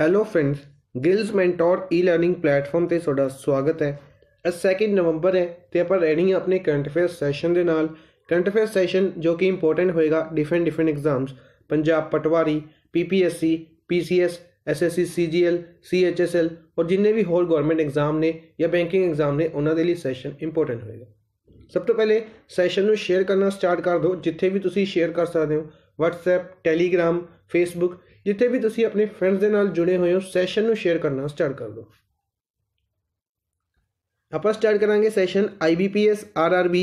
hello friends Gills mentor e learning platform ਤੇ ਤੁਹਾਡਾ ਸਵਾਗਤ ਹੈ ਅੱਜ 2 ਨਵੰਬਰ ਹੈ ਤੇ ਆਪਾਂ ਰੈਡਿੰਗ ਆਪਣੇ ਕਰੰਟ ਅਫੇਅਰ ਸੈਸ਼ਨ ਦੇ ਨਾਲ ਕਰੰਟ ਅਫੇਅਰ ਸੈਸ਼ਨ ਜੋ ਕਿ ਇੰਪੋਰਟੈਂਟ ਹੋਏਗਾ different different exams Punjab patwari PPSC PCS SSC CGL CHSL ਔਰ ਜਿੰਨੇ ਵੀ ਹੋਰ ਗਵਰਨਮੈਂਟ ਐਗਜ਼ਾਮ ਨੇ ਜਾਂ ਬੈਂਕਿੰਗ ਐਗਜ਼ਾਮ ਨੇ ਉਹਨਾਂ ਦੇ ਲਈ ਸੈਸ਼ਨ ਇੰਪੋਰਟੈਂਟ ਹੋਏਗਾ ਸਭ ਤੋਂ ਪਹਿਲੇ ਸੈਸ਼ਨ ਨੂੰ ਸ਼ੇਅਰ ਕਰਨਾ ਸਟਾਰਟ ਕਰ ਦਿਓ ਜਿੱਥੇ ਵੀ ਤੁਸੀਂ ਸ਼ੇਅਰ ਕਰ ਸਕਦੇ ਹੋ WhatsApp Telegram Facebook ਜਿੱਥੇ ਵੀ ਤੁਸੀਂ ਆਪਣੇ ਫਰੈਂਡਸ ਦੇ ਨਾਲ ਜੁੜੇ ਹੋਏ ਹੋ ਸੈਸ਼ਨ ਨੂੰ ਸ਼ੇਅਰ ਕਰਨਾ ਸਟਾਰਟ ਕਰ ਦਿਓ ਆਪਾਂ ਸਟਾਰਟ ਕਰਾਂਗੇ session IBPS RRB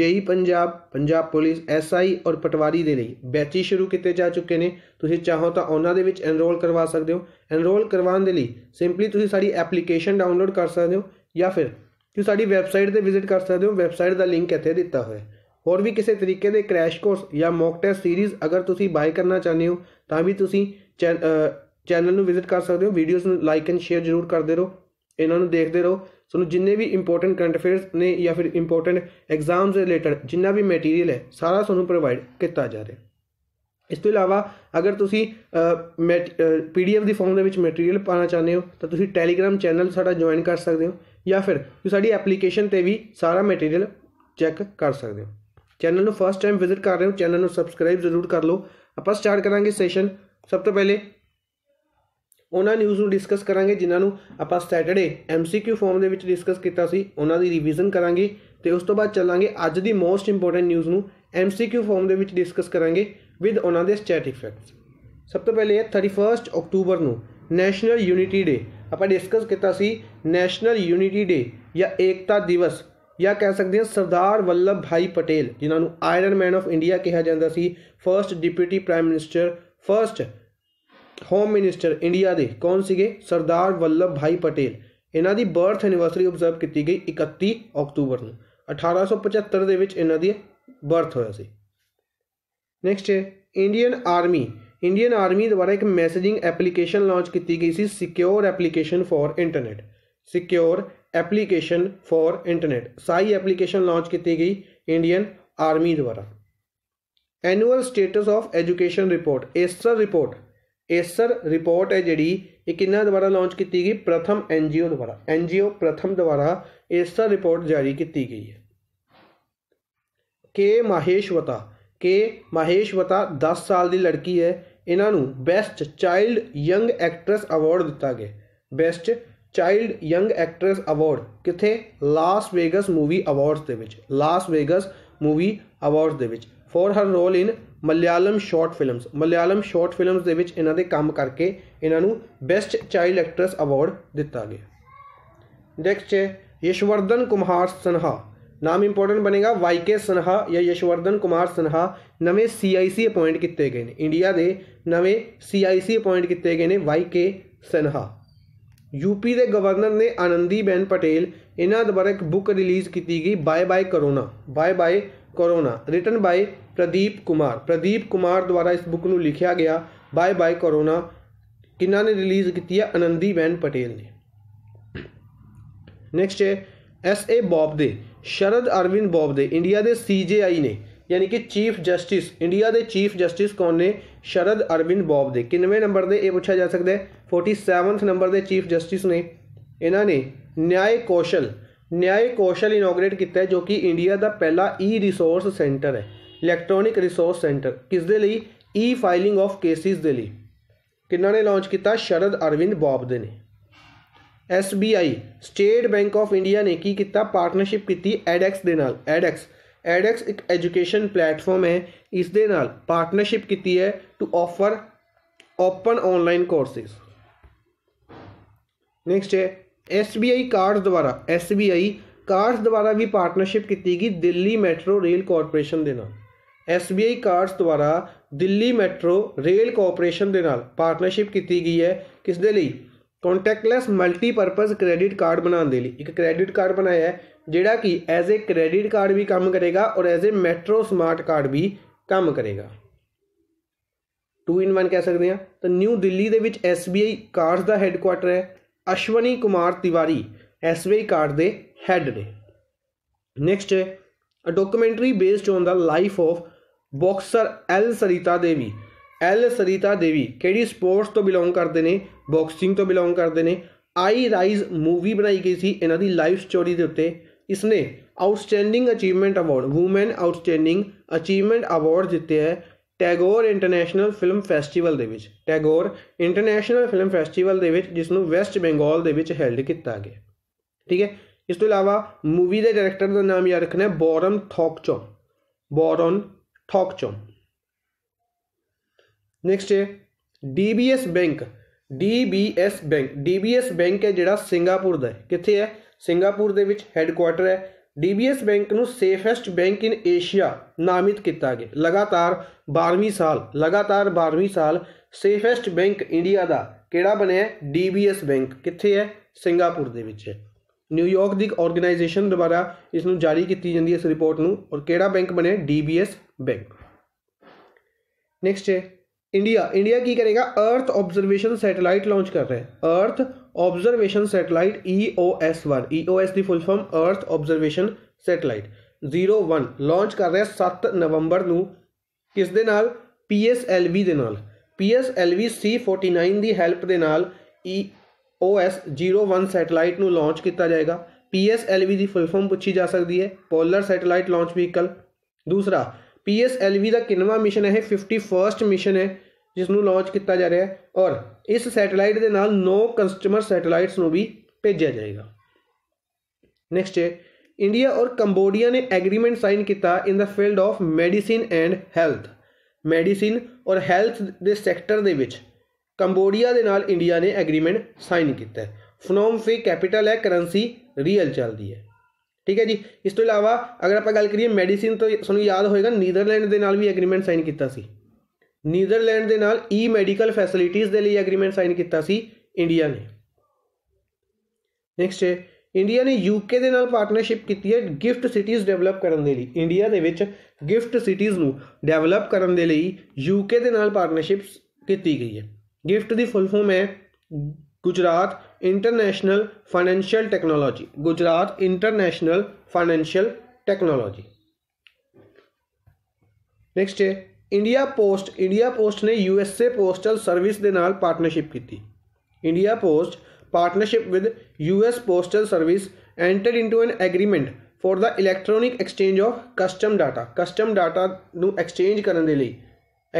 JE Punjab Punjab police SI ਔਰ ਪਟਵਾਰੀ ਦੇ ਲਈ ਬੈਚੀ ਸ਼ੁਰੂ ਕੀਤੇ ਜਾ ਚੁੱਕੇ ਨੇ ਤੁਸੀਂ ਚਾਹੋ ਤਾਂ ਉਹਨਾਂ ਦੇ ਵਿੱਚ ਐਨਰੋਲ ਕਰਵਾ ਸਕਦੇ ਹੋ ਐਨਰੋਲ ਕਰਵਾਉਣ ਦੇ ਲਈ ਸਿੰਪਲੀ ਤੁਸੀਂ ਸਾਡੀ ਐਪਲੀਕੇਸ਼ਨ ਡਾਊਨਲੋਡ ਕਰ ਸਕਦੇ ਹੋ ਜਾਂ ਫਿਰ ਤੁਸੀਂ ਸਾਡੀ ਵੈਬਸਾਈਟ ਤੇ ਵਿਜ਼ਿਟ ਕਰ ਸਕਦੇ ਹੋ ਵੈਬਸਾਈਟ ਦਾ ਲਿੰਕ ਇੱਥੇ ਦਿੱਤਾ ਹੋਇਆ ਹੈ ਹੋਰ ਵੀ ਕਿਸੇ ਤਰੀਕੇ ਦੇ ਕ੍ਰੈਸ਼ ਕੋਰਸ ਜਾਂ ਮੌਕ ਟੈਸਟ ਸੀਰੀਜ਼ ਅਗਰ ਤੁਸੀਂ ਬਾਏ ਕਰਨਾ ਚਾਹੁੰਦੇ ਹੋ ਤਾਂ ਵੀ ਤੁਸੀਂ ਚੈਨਲ ਨੂੰ ਵਿਜ਼ਿਟ ਕਰ ਸਕਦੇ ਹੋ ਵੀਡੀਓਜ਼ ਨੂੰ ਲਾਈਕ ਐਂਡ ਸ਼ੇਅਰ ਜ਼ਰੂਰ ਕਰਦੇ ਰਹੋ ਇਹਨਾਂ ਨੂੰ ਦੇਖਦੇ ਰਹੋ ਤੁਹਾਨੂੰ ਜਿੰਨੇ ਵੀ ਇੰਪੋਰਟੈਂਟ ਕਰੰਟ ਅਫੇਅਰਸ ਨੇ ਜਾਂ ਫਿਰ ਇੰਪੋਰਟੈਂਟ ਐਗਜ਼ਾਮਸ ਰਿਲੇਟਡ ਜਿੰਨਾ ਵੀ ਮਟੀਰੀਅਲ ਹੈ ਸਾਰਾ ਤੁਹਾਨੂੰ ਪ੍ਰੋਵਾਈਡ ਕੀਤਾ ਜਾ ਰਿਹਾ ਇਸ ਤੋਂ ਇਲਾਵਾ ਅਗਰ ਤੁਸੀਂ ਪੀਡੀਐਫ ਦੀ ਫਾਰਮ ਦੇ ਵਿੱਚ ਮਟੀਰੀਅਲ ਪਾਣਾ ਚਾਹੁੰਦੇ ਹੋ ਤਾਂ ਤੁਸੀਂ ਟੈਲੀਗ੍ਰam ਚੈਨਲ ਸਾਡਾ ਜੁਆਇਨ ਕਰ ਸਕਦੇ ਹੋ ਜਾਂ ਫਿਰ ਤੁਸੀਂ ਸਾਡੀ ਐਪਲੀਕੇਸ਼ਨ ਤੇ ਵੀ ਸਾਰਾ ਮਟੀਰੀਅਲ ਚੈੱਕ ਕਰ ਸਕਦੇ ਹੋ ਚੈਨਲ ਨੂੰ ਫਸਟ ਟਾਈਮ ਵਿਜ਼ਿਟ ਕਰ ਰਹੇ ਹੋ ਚੈਨਲ ਨੂੰ ਸਬਸਕ੍ਰਾਈਬ ਜ਼ਰੂਰ ਕਰ ਲਓ ਆਪਾਂ ਸਟਾਰਟ ਕਰਾਂਗੇ ਸੈਸ਼ਨ ਸਭ ਤੋਂ ਪਹਿਲੇ ਉਹਨਾਂ ਨਿਊਜ਼ ਨੂੰ ਡਿਸਕਸ ਕਰਾਂਗੇ ਜਿਨ੍ਹਾਂ ਨੂੰ ਆਪਾਂ ਸੈਟਰਡੇ ਐਮਸੀਕਿਊ ਫਾਰਮ ਦੇ ਵਿੱਚ ਡਿਸਕਸ ਕੀਤਾ ਸੀ ਉਹਨਾਂ ਦੀ ਰਿਵੀਜ਼ਨ ਕਰਾਂਗੇ ਤੇ ਉਸ ਤੋਂ ਬਾਅਦ ਚੱਲਾਂਗੇ ਅੱਜ ਦੀ ਮੋਸਟ ਇੰਪੋਰਟੈਂਟ ਨਿਊਜ਼ ਨੂੰ ਐਮਸੀਕਿਊ ਫਾਰਮ ਦੇ ਵਿੱਚ ਡਿਸਕਸ ਕਰਾਂਗੇ ਵਿਦ ਉਹਨਾਂ ਦੇ ਸਟੈਟਿਕ ਫੈਕਟਸ ਸਭ ਤੋਂ ਪਹਿਲੇ 31 ਅਕਤੂਬਰ ਨੂੰ ਨੈਸ਼ਨਲ ਯੂਨਿਟੀ ਡੇ ਆਪਾਂ ਡਿਸਕਸ ਕੀਤਾ ਸੀ ਨੈਸ਼ਨਲ ਯੂਨਿਟੀ ਡੇ ਜਾਂ ਏਕਤਾ ਦਿਵਸ ਜਾਂ ਕਹਿ ਸਕਦੇ ਹਾਂ ਸਰਦਾਰ ਵੱਲਭ ਭਾਈ ਪਟੇਲ ਜਿਨ੍ਹਾਂ ਨੂੰ ਆਇਰਨ ਮੈਨ ਆਫ ਇੰਡੀਆ ਕਿਹਾ ਜਾਂਦਾ ਸੀ first deputy prime minister first home minister India ਦੇ ਕੌਣ ਸੀਗੇ ਸਰਦਾਰ ਵੱਲਭ ਭਾਈ ਪਟੇਲ ਇਹਨਾਂ ਦੀ ਬਰਥ ਐਨੀਵਰਸਰੀ ਆਬਜ਼ਰਵ ਕੀਤੀ ਗਈ 31 ਅਕਤੂਬਰ ਨੂੰ 1875 ਦੇ ਵਿੱਚ ਇਹਨਾਂ ਦੀ ਬਰਥ ਹੋਇਆ ਸੀ ਨੈਕਸਟ ਹੈ ਇੰਡੀਅਨ ਆਰਮੀ ਇੰਡੀਅਨ ਆਰਮੀ ਦੁਆਰਾ ਇੱਕ ਮੈਸੇਜਿੰਗ ਐਪਲੀਕੇਸ਼ਨ ਲਾਂਚ ਕੀਤੀ ਗਈ ਸੀ secure application for internet secure application for internet SAI application launch ਕੀਤੀ ਗਈ ਇੰਡੀਅਨ ਆਰਮੀ ਦੁਆਰਾ annual status of education report ASER report ASER report ਹੈ ਜਿਹੜੀ ਇਹ ਕਿੰਨਾ ਦੁਆਰਾ ਲਾਂਚ ਕੀਤੀ ਗਈ ਪ੍ਰਥਮ ਐਨਜੀਓ ਦੁਆਰਾ ਐਨਜੀਓ ਪ੍ਰਥਮ ਦੁਆਰਾ ਐਸਰ ਰਿਪੋਰਟ ਜਾਰੀ ਕੀਤੀ ਗਈ ਹੈ ਕੇ ਮਹੇਸ਼ਵਤਾ ਕੇ ਮਹੇਸ਼ਵਤਾ 10 ਸਾਲ ਦੀ ਲੜਕੀ ਹੈ ਇਹਨਾਂ ਨੂੰ best child young actress award ਦਿੱਤਾ ਗਿਆ best child young actress award ਕਿੱਥੇ ਲਾਸ ਵੇਗਸ ਮੂਵੀ ਅਵਾਰਡਸ ਦੇ ਵਿੱਚ ਲਾਸ ਵੇਗਸ ਮੂਵੀ ਅਵਾਰਡਸ ਦੇ ਵਿੱਚ for her role in Malayalam short films Malayalam short films ਦੇ ਵਿੱਚ ਇਹਨਾਂ ਦੇ ਕੰਮ ਕਰਕੇ ਇਹਨਾਂ ਨੂੰ ਬੈਸਟ ਚਾਈਲਡ ਐਕਟਰਸ ਅਵਾਰਡ ਦਿੱਤਾ ਗਿਆ ਨੈਕਸਟ ਹੈ ਯਸ਼ਵਰਧਨ ਕੁਮਾਰ ਸਨਹਾ ਨਾਮ ਇੰਪੋਰਟੈਂਟ ਬਣੇਗਾ ਵਾਈਕੇ ਸਨਹਾ ਜਾਂ ਯਸ਼ਵਰਧਨ ਕੁਮਾਰ ਸਨਹਾ ਨਵੇਂ ਸੀਆਈਸੀ ਅਪਾਇੰਟ ਕੀਤੇ ਗਏ ਨੇ ਇੰਡੀਆ ਦੇ ਨਵੇਂ ਸੀਆਈਸੀ ਅਪਾਇੰਟ ਕੀਤੇ ਗਏ ਨੇ ਵਾਈਕੇ ਸਨਹਾ ਯੂਪੀ ਦੇ ਗਵਰਨਰ ਨੇ ਆਨੰਦੀ ਬੈਨ ਪਟੇਲ ਇਹਨਾਂ ਦੁਆਰਾ ਇੱਕ ਬੁੱਕ ਰਿਲੀਜ਼ ਕੀਤੀ ਗਈ bye bye corona bye bye corona written by Pradeep Kumar Pradeep Kumar ਦੁਆਰਾ ਇਸ ਬੁੱਕ ਨੂੰ ਲਿਖਿਆ ਗਿਆ ਬਾਏ ਬਾਏ ਕਰੋਨਾ ਕਿਨਾਂ ਨੇ ਰਿਲੀਜ਼ ਕੀਤੀ ਹੈ ਅਨੰਦੀ ਬੈਨ ਪਟੇਲ ਨੇ ਨੈਕਸਟ ਹੈ S A Bobde Sharad Arvind Bobde India ਦੇ ਆਈ ਨੇ ਯਾਨੀ ਕਿ ਚੀਫ ਜਸਟਿਸ ਇੰਡੀਆ ਦੇ ਚੀਫ ਜਸਟਿਸ ਕੌਣ ਨੇ ਸ਼ਰਦ ਅਰਵਿੰਦ ਬੌਬ ਦੇ ਕਿੰਨਵੇਂ ਨੰਬਰ ਦੇ ਇਹ ਪੁੱਛਿਆ ਜਾ ਸਕਦਾ ਹੈ 47th ਨੰਬਰ ਦੇ ਚੀਫ ਜਸਟਿਸ ਨੇ ਇਹਨਾਂ ਨੇ ਨਿਆਇ ਕੌਸ਼ਲ ਨਿਆਇ ਕੌਸ਼ਲ ਇਨੋਗਰੇਟ ਕੀਤਾ ਜੋ ਕਿ ਇੰਡੀਆ ਦਾ ਪਹਿਲਾ ਈ ਰਿਸੋਰਸ ਸੈਂਟਰ ਹੈ ਇਲੈਕਟ੍ਰੋਨਿਕ ਰਿਸੋਰਸ ਸੈਂਟਰ ਕਿਸ ਦੇ ਲਈ ਈ ਫਾਈਲਿੰਗ ਆਫ ਕੇਸਿਸ ਦੇ ਲਈ ਕਿੰਨਾਂ ਨੇ ਲਾਂਚ ਕੀਤਾ ਸ਼ਰਦ ਅਰਵਿੰਦ ਬੌਬ ਦੇ ਨੇ SBI State Bank of India ਨੇ ਕੀ ਕੀਤਾ ਪਾਰਟਨਰਸ਼ਿਪ ਕੀਤੀ ਐਡੈਕਸ ਦੇ ਨਾਲ ਐਡੈਕਸ ਐਡੈਕਸ ਇੱਕ ਐਜੂਕੇਸ਼ਨ ਪਲੇਟਫਾਰਮ ਹੈ ਇਸ ਦੇ ਨਾਲ ਪਾਰਟਨਰਸ਼ਿਪ ਕੀਤੀ ਹੈ to offer open online courses next ਹੈ SBI ਕਾਰਡਸ ਦੁਆਰਾ SBI ਕਾਰਡਸ ਦੁਆਰਾ ਵੀ ਪਾਰਟਨਰਸ਼ਿਪ ਕੀਤੀ ਗਈ ਦਿੱਲੀ ਮੈਟਰੋ ਰੇਲ ਕਾਰਪੋਰੇਸ਼ਨ ਦੇ ਨਾਲ ਐਸਬੀਆਈ ਕਾਰਡਸ ਦੁਆਰਾ ਦਿੱਲੀ ਮੈਟਰੋ ਰੇਲ ਕੋਆਪਰੇਸ਼ਨ ਦੇ ਨਾਲ ਪਾਰਟਨਰਸ਼ਿਪ ਕੀਤੀ ਗਈ ਹੈ ਕਿਸ ਦੇ ਲਈ ਕੰਟੈਕਟਲੈਸ ਮਲਟੀਪਰਪਸ ਕ੍ਰੈਡਿਟ ਕਾਰਡ ਬਣਾਉਣ ਦੇ ਲਈ ਇੱਕ ਕ੍ਰੈਡਿਟ ਕਾਰਡ ਬਣਾਇਆ ਹੈ ਜਿਹੜਾ ਕਿ ਐਜ਼ ਅ ਕ੍ਰੈਡਿਟ ਕਾਰਡ ਵੀ ਕੰਮ ਕਰੇਗਾ ਔਰ as a metro smart card ਵੀ ਕੰਮ ਕਰੇਗਾ 2 ਇਨ 1 ਕਹਿ ਸਕਦੇ ਹਾਂ ਤਾਂ ਨਿਊ ਦਿੱਲੀ ਦੇ ਵਿੱਚ SBI ਕਾਰਡਸ ਦਾ ਹੈੱਡਕੁਆਟਰ ਹੈ ਅਸ਼ਵਨੀ ਕੁਮਾਰ ਤਿਵਾਰੀ SBI ਕਾਰਡ ਦੇ ਹੈੱਡ ਨੇ ਨੈਕਸਟ ਹੈ a documentary based on the life of boxer L Sarita Devi L Sarita Devi ਕਿਹੜੀ ਸਪੋਰਟਸ ਤੋਂ ਬਿਲੋਂਗ ਕਰਦੇ ਨੇ ਬਾਕਸਿੰਗ ਤੋਂ ਬਿਲੋਂਗ ਕਰਦੇ ਨੇ ਆਈ ਰਾਈਜ਼ ਮੂਵੀ ਬਣਾਈ ਗਈ ਸੀ ਇਹਨਾਂ ਦੀ ਲਾਈਫ ਸਟੋਰੀ ਦੇ ਉੱਤੇ ਇਸਨੇ outstanding achievement award woman outstanding achievement award ਜਿੱਤੇ ਹੈ ਟੈਗੋਰ ਇੰਟਰਨੈਸ਼ਨਲ ਫਿਲਮ ਫੈਸਟੀਵਲ ਦੇ ਵਿੱਚ ਟੈਗੋਰ ਇੰਟਰਨੈਸ਼ਨਲ ਫਿਲਮ ਫੈਸਟੀਵਲ ਦੇ ਵਿੱਚ ਜਿਸ ਨੂੰ ਵੈਸਟ ਬੰਗਾਲ ਦੇ ਵਿੱਚ ਹੈਲਡ ਕੀਤਾ ਗਿਆ ਠੀਕ ਹੈ ਇਸ ਤੋਂ ਇਲਾਵਾ ਮੂਵੀ ਦੇ ਡਾਇਰੈਕਟਰ ਦਾ ਨਾਮ ਯਾਦ ਰੱਖਣਾ ਹੈ born Thokchom born Thokchom next ਹੈ DBS bank DBS bank DBS bank ਹੈ ਜਿਹੜਾ ਸਿੰਗਾਪੁਰ ਦਾ ਹੈ ਕਿੱਥੇ ਹੈ ਸਿੰਗਾਪੁਰ ਦੇ ਵਿੱਚ ਹੈੱਡਕੁਆਟਰ ਹੈ ਡੀਬੀਐਸ ਬੈਂਕ ਨੂੰ ਸੇਫੈਸਟ ਬੈਂਕ ਇਨ ਏਸ਼ੀਆ ਨਾਮਿਤ ਕੀਤਾ ਗਿਆ ਲਗਾਤਾਰ 12ਵੀਂ ਸਾਲ ਲਗਾਤਾਰ 12ਵੀਂ ਸਾਲ ਸੇਫੈਸਟ ਬੈਂਕ ਇੰਡੀਆ ਦਾ ਕਿਹੜਾ ਬਣਿਆ ਡੀਬੀਐਸ ਬੈਂਕ ਕਿੱਥੇ ਹੈ ਸਿੰਗਾਪੁਰ ਦੇ ਵਿੱਚ ਹੈ ਨਿਊਯਾਰਕ ਦੀ ਇੱਕ ਆਰਗੇਨਾਈਜੇਸ਼ਨ ਦੁਆਰਾ ਇਸ ਨੂੰ ਜਾਰੀ ਕੀਤੀ ਜਾਂਦੀ ਹੈ ਇਸ ਰਿਪੋਰਟ ਨੂੰ ਔਰ ਕਿਹੜਾ ਬੈਂਕ ਬਣਿਆ ਡੀਬੀਐਸ ਬੈਂਕ ਨੈਕਸਟ ਹੈ ਇੰਡੀਆ ਇੰਡੀਆ ਕੀ ਕਰੇਗਾ ਅਰਥ ਆਬਜ਼ਰਵੇਸ਼ਨ ਸੈਟੇਲਾਈਟ ਲਾਂਚ ਕਰ ਰਿਹਾ ਹੈ earth observation satellite EOS-1 EOS ਦੀ full form earth observation satellite 01 launch ਕਰ ਰਿਹਾ 7 ਨਵੰਬਰ ਨੂੰ ਕਿਸ ਦੇ ਨਾਲ PSLV ਦੇ ਨਾਲ PSLV C49 ਦੀ ਹੈਲਪ ਦੇ ਨਾਲ OS-01 ਸੈਟੇਲਾਈਟ ਨੂੰ ਲਾਂਚ ਕੀਤਾ ਜਾਏਗਾ PSLV ਦੀ ਫੁੱਲ ਫਾਰਮ ਪੁੱਛੀ ਜਾ ਸਕਦੀ ਹੈ ਪੋਲਰ ਸੈਟੇਲਾਈਟ ਲਾਂਚ ਵਹੀਕਲ ਦੂਸਰਾ PSLV ਦਾ ਕਿੰਨਵਾ ਮਿਸ਼ਨ ਹੈ ਇਹ 51st ਮਿਸ਼ਨ ਹੈ ਜਿਸ ਨੂੰ ਲਾਂਚ ਕੀਤਾ ਜਾ ਰਿਹਾ ਹੈ ਔਰ ਇਸ ਸੈਟੇਲਾਈਟ ਦੇ ਨਾਲ 9 ਕਸਟਮਰ ਸੈਟੇਲਾਈਟਸ ਨੂੰ ਵੀ ਭੇਜਿਆ ਜਾਏਗਾ ਨੈਕਸਟ ਹੈ ਇੰਡੀਆ ਔਰ ਕੰਬੋਡੀਆ ਨੇ ਐਗਰੀਮੈਂਟ ਸਾਈਨ ਕੀਤਾ in the field of medicine and health medicine ਔਰ ਹੈਲਥ ਦੇ ਸੈਕਟਰ ਦੇ ਵਿੱਚ ਕੰਬੋਡੀਆ ਦੇ ਨਾਲ ਇੰਡੀਆ ਨੇ ਐਗਰੀਮੈਂਟ ਸਾਈਨ ਕੀਤਾ ਹੈ ਫਨੋਮ ਫੇ ਕੈਪੀਟਲ ਹੈ ਕਰੰਸੀ ਰੀਅਲ ਚੱਲਦੀ ਹੈ ਠੀਕ ਹੈ ਜੀ ਇਸ ਤੋਂ ਇਲਾਵਾ ਅਗਰ ਆਪਾਂ ਗੱਲ ਕਰੀਏ ਮੈਡੀਸਿਨ ਤੋਂ ਤੁਹਾਨੂੰ ਯਾਦ ਹੋਏਗਾ ਨੀਦਰਲੈਂਡ ਦੇ ਨਾਲ ਵੀ ਐਗਰੀਮੈਂਟ ਸਾਈਨ ਕੀਤਾ ਸੀ ਨੀਦਰਲੈਂਡ ਦੇ ਨਾਲ ਈ ਮੈਡੀਕਲ ਫੈਸਿਲਿਟੀਆਂ ਦੇ ਲਈ ਐਗਰੀਮੈਂਟ ਸਾਈਨ ਕੀਤਾ ਸੀ ਇੰਡੀਆ ਨੇ ਨੈਕਸਟ ਹੈ ਇੰਡੀਆ ਨੇ ਯੂਕੇ ਦੇ ਨਾਲ ਪਾਰਟਨਰਸ਼ਿਪ ਕੀਤੀ ਹੈ ਗਿਫਟ ਸਿਟੀਜ਼ ਡਿਵੈਲਪ ਕਰਨ ਦੇ ਲਈ ਇੰਡੀਆ ਦੇ ਵਿੱਚ ਗਿਫਟ ਸਿਟੀਜ਼ ਨੂੰ ਡਿਵੈਲਪ ਕਰਨ ਦੇ ਲਈ ਯੂਕੇ ਦੇ ਨਾਲ ਪਾਰਟਨਰਸ਼ਿਪ ਕੀਤੀ ਗਈ ਹੈ गिफ्ट दी फुल फॉर्म है Gujarat international financial technology Gujarat international financial technology next है इंडिया पोस्ट इंडिया पोस्ट ने यूएसए पोस्टल सर्विस के नाल पार्टनरशिप की India post partnership with US postal service enter into an agreement for the electronic exchange of custom data custom data exchange करने के लिए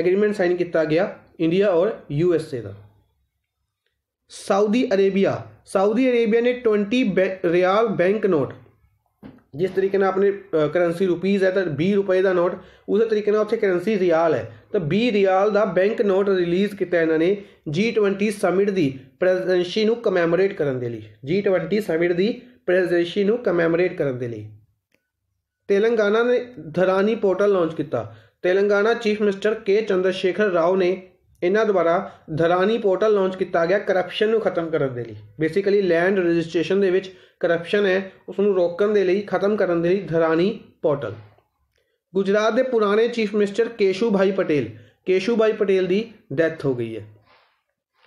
agreement sign ਕੀਤਾ ਗਿਆ India ਔਰ ਯੂ ਐਸ ਏ ਦਾ ਸਾਊਦੀ ਅਰੇਬੀਆ ਸਾਊਦੀ ਅਰੇਬੀਆ ਨੇ 20 rial bank note ਜਿਸ ਤਰੀਕੇ ਨਾਲ ਆਪਣੇ ਕਰੰਸੀ ਰੁਪੀਜ਼ ਹੈ ਤਾਂ 20 ਰੁਪਏ ਦਾ ਨੋਟ ਉਸੇ ਤਰੀਕੇ ਨਾਲ ਉੱਥੇ ਕਰੰਸੀ ਰਿਆਲ ਹੈ ਤਾਂ 20 ਰਿਆਲ ਦਾ ਬੈਂਕ ਨੋਟ ਰਿਲੀਜ਼ ਕੀਤਾ ਇਹਨਾਂ ਨੇ G20 ਸਮਿਟ ਦੀ ਪ੍ਰੈਜ਼ੀਡੈਂਸੀ ਨੂੰ ਕਮੈਮੋਰੇਟ ਕਰਨ ਦੇ ਲਈ G20 ਸਮਿਟ ਦੀ ਪ੍ਰੈਜ਼ੀਡੈਂਸੀ ਨੂੰ ਕਮੈਮੋਰੇਟ ਕਰਨ ਦੇ ਲਈ ਤੇਲੰਗਾਨਾ ਨੇ ਧਰਾਨੀ ਪੋਰਟਲ ਲਾਂਚ ਕੀਤਾ Telangana chief minister K Chandra Shekhar Rao ਨੇ ਇਹਨਾਂ ਦੁਆਰਾ ਧਰਾਨੀ ਪੋਰਟਲ ਲਾਂਚ ਕੀਤਾ ਗਿਆ ਕਰਪਸ਼ਨ ਨੂੰ ਖਤਮ ਕਰਨ ਦੇ ਲਈ ਬੇਸਿਕਲੀ ਲੈਂਡ ਰਜਿਸਟ੍ਰੇਸ਼ਨ ਦੇ ਵਿੱਚ ਕਰਪਸ਼ਨ ਹੈ ਉਸ ਨੂੰ ਰੋਕਣ ਦੇ ਲਈ ਖਤਮ ਕਰਨ ਦੇ ਲਈ ਧਰਾਨੀ ਪੋਰਟਲ ਗੁਜਰਾਤ ਦੇ ਪੁਰਾਣੇ ਚੀਫ ਮਿਨਿਸਟਰ ਕੇਸ਼ੂ ਭਾਈ ਪਟੇਲ ਕੇਸ਼ੂ ਭਾਈ ਪਟੇਲ ਦੀ ਡੈਥ ਹੋ ਗਈ ਹੈ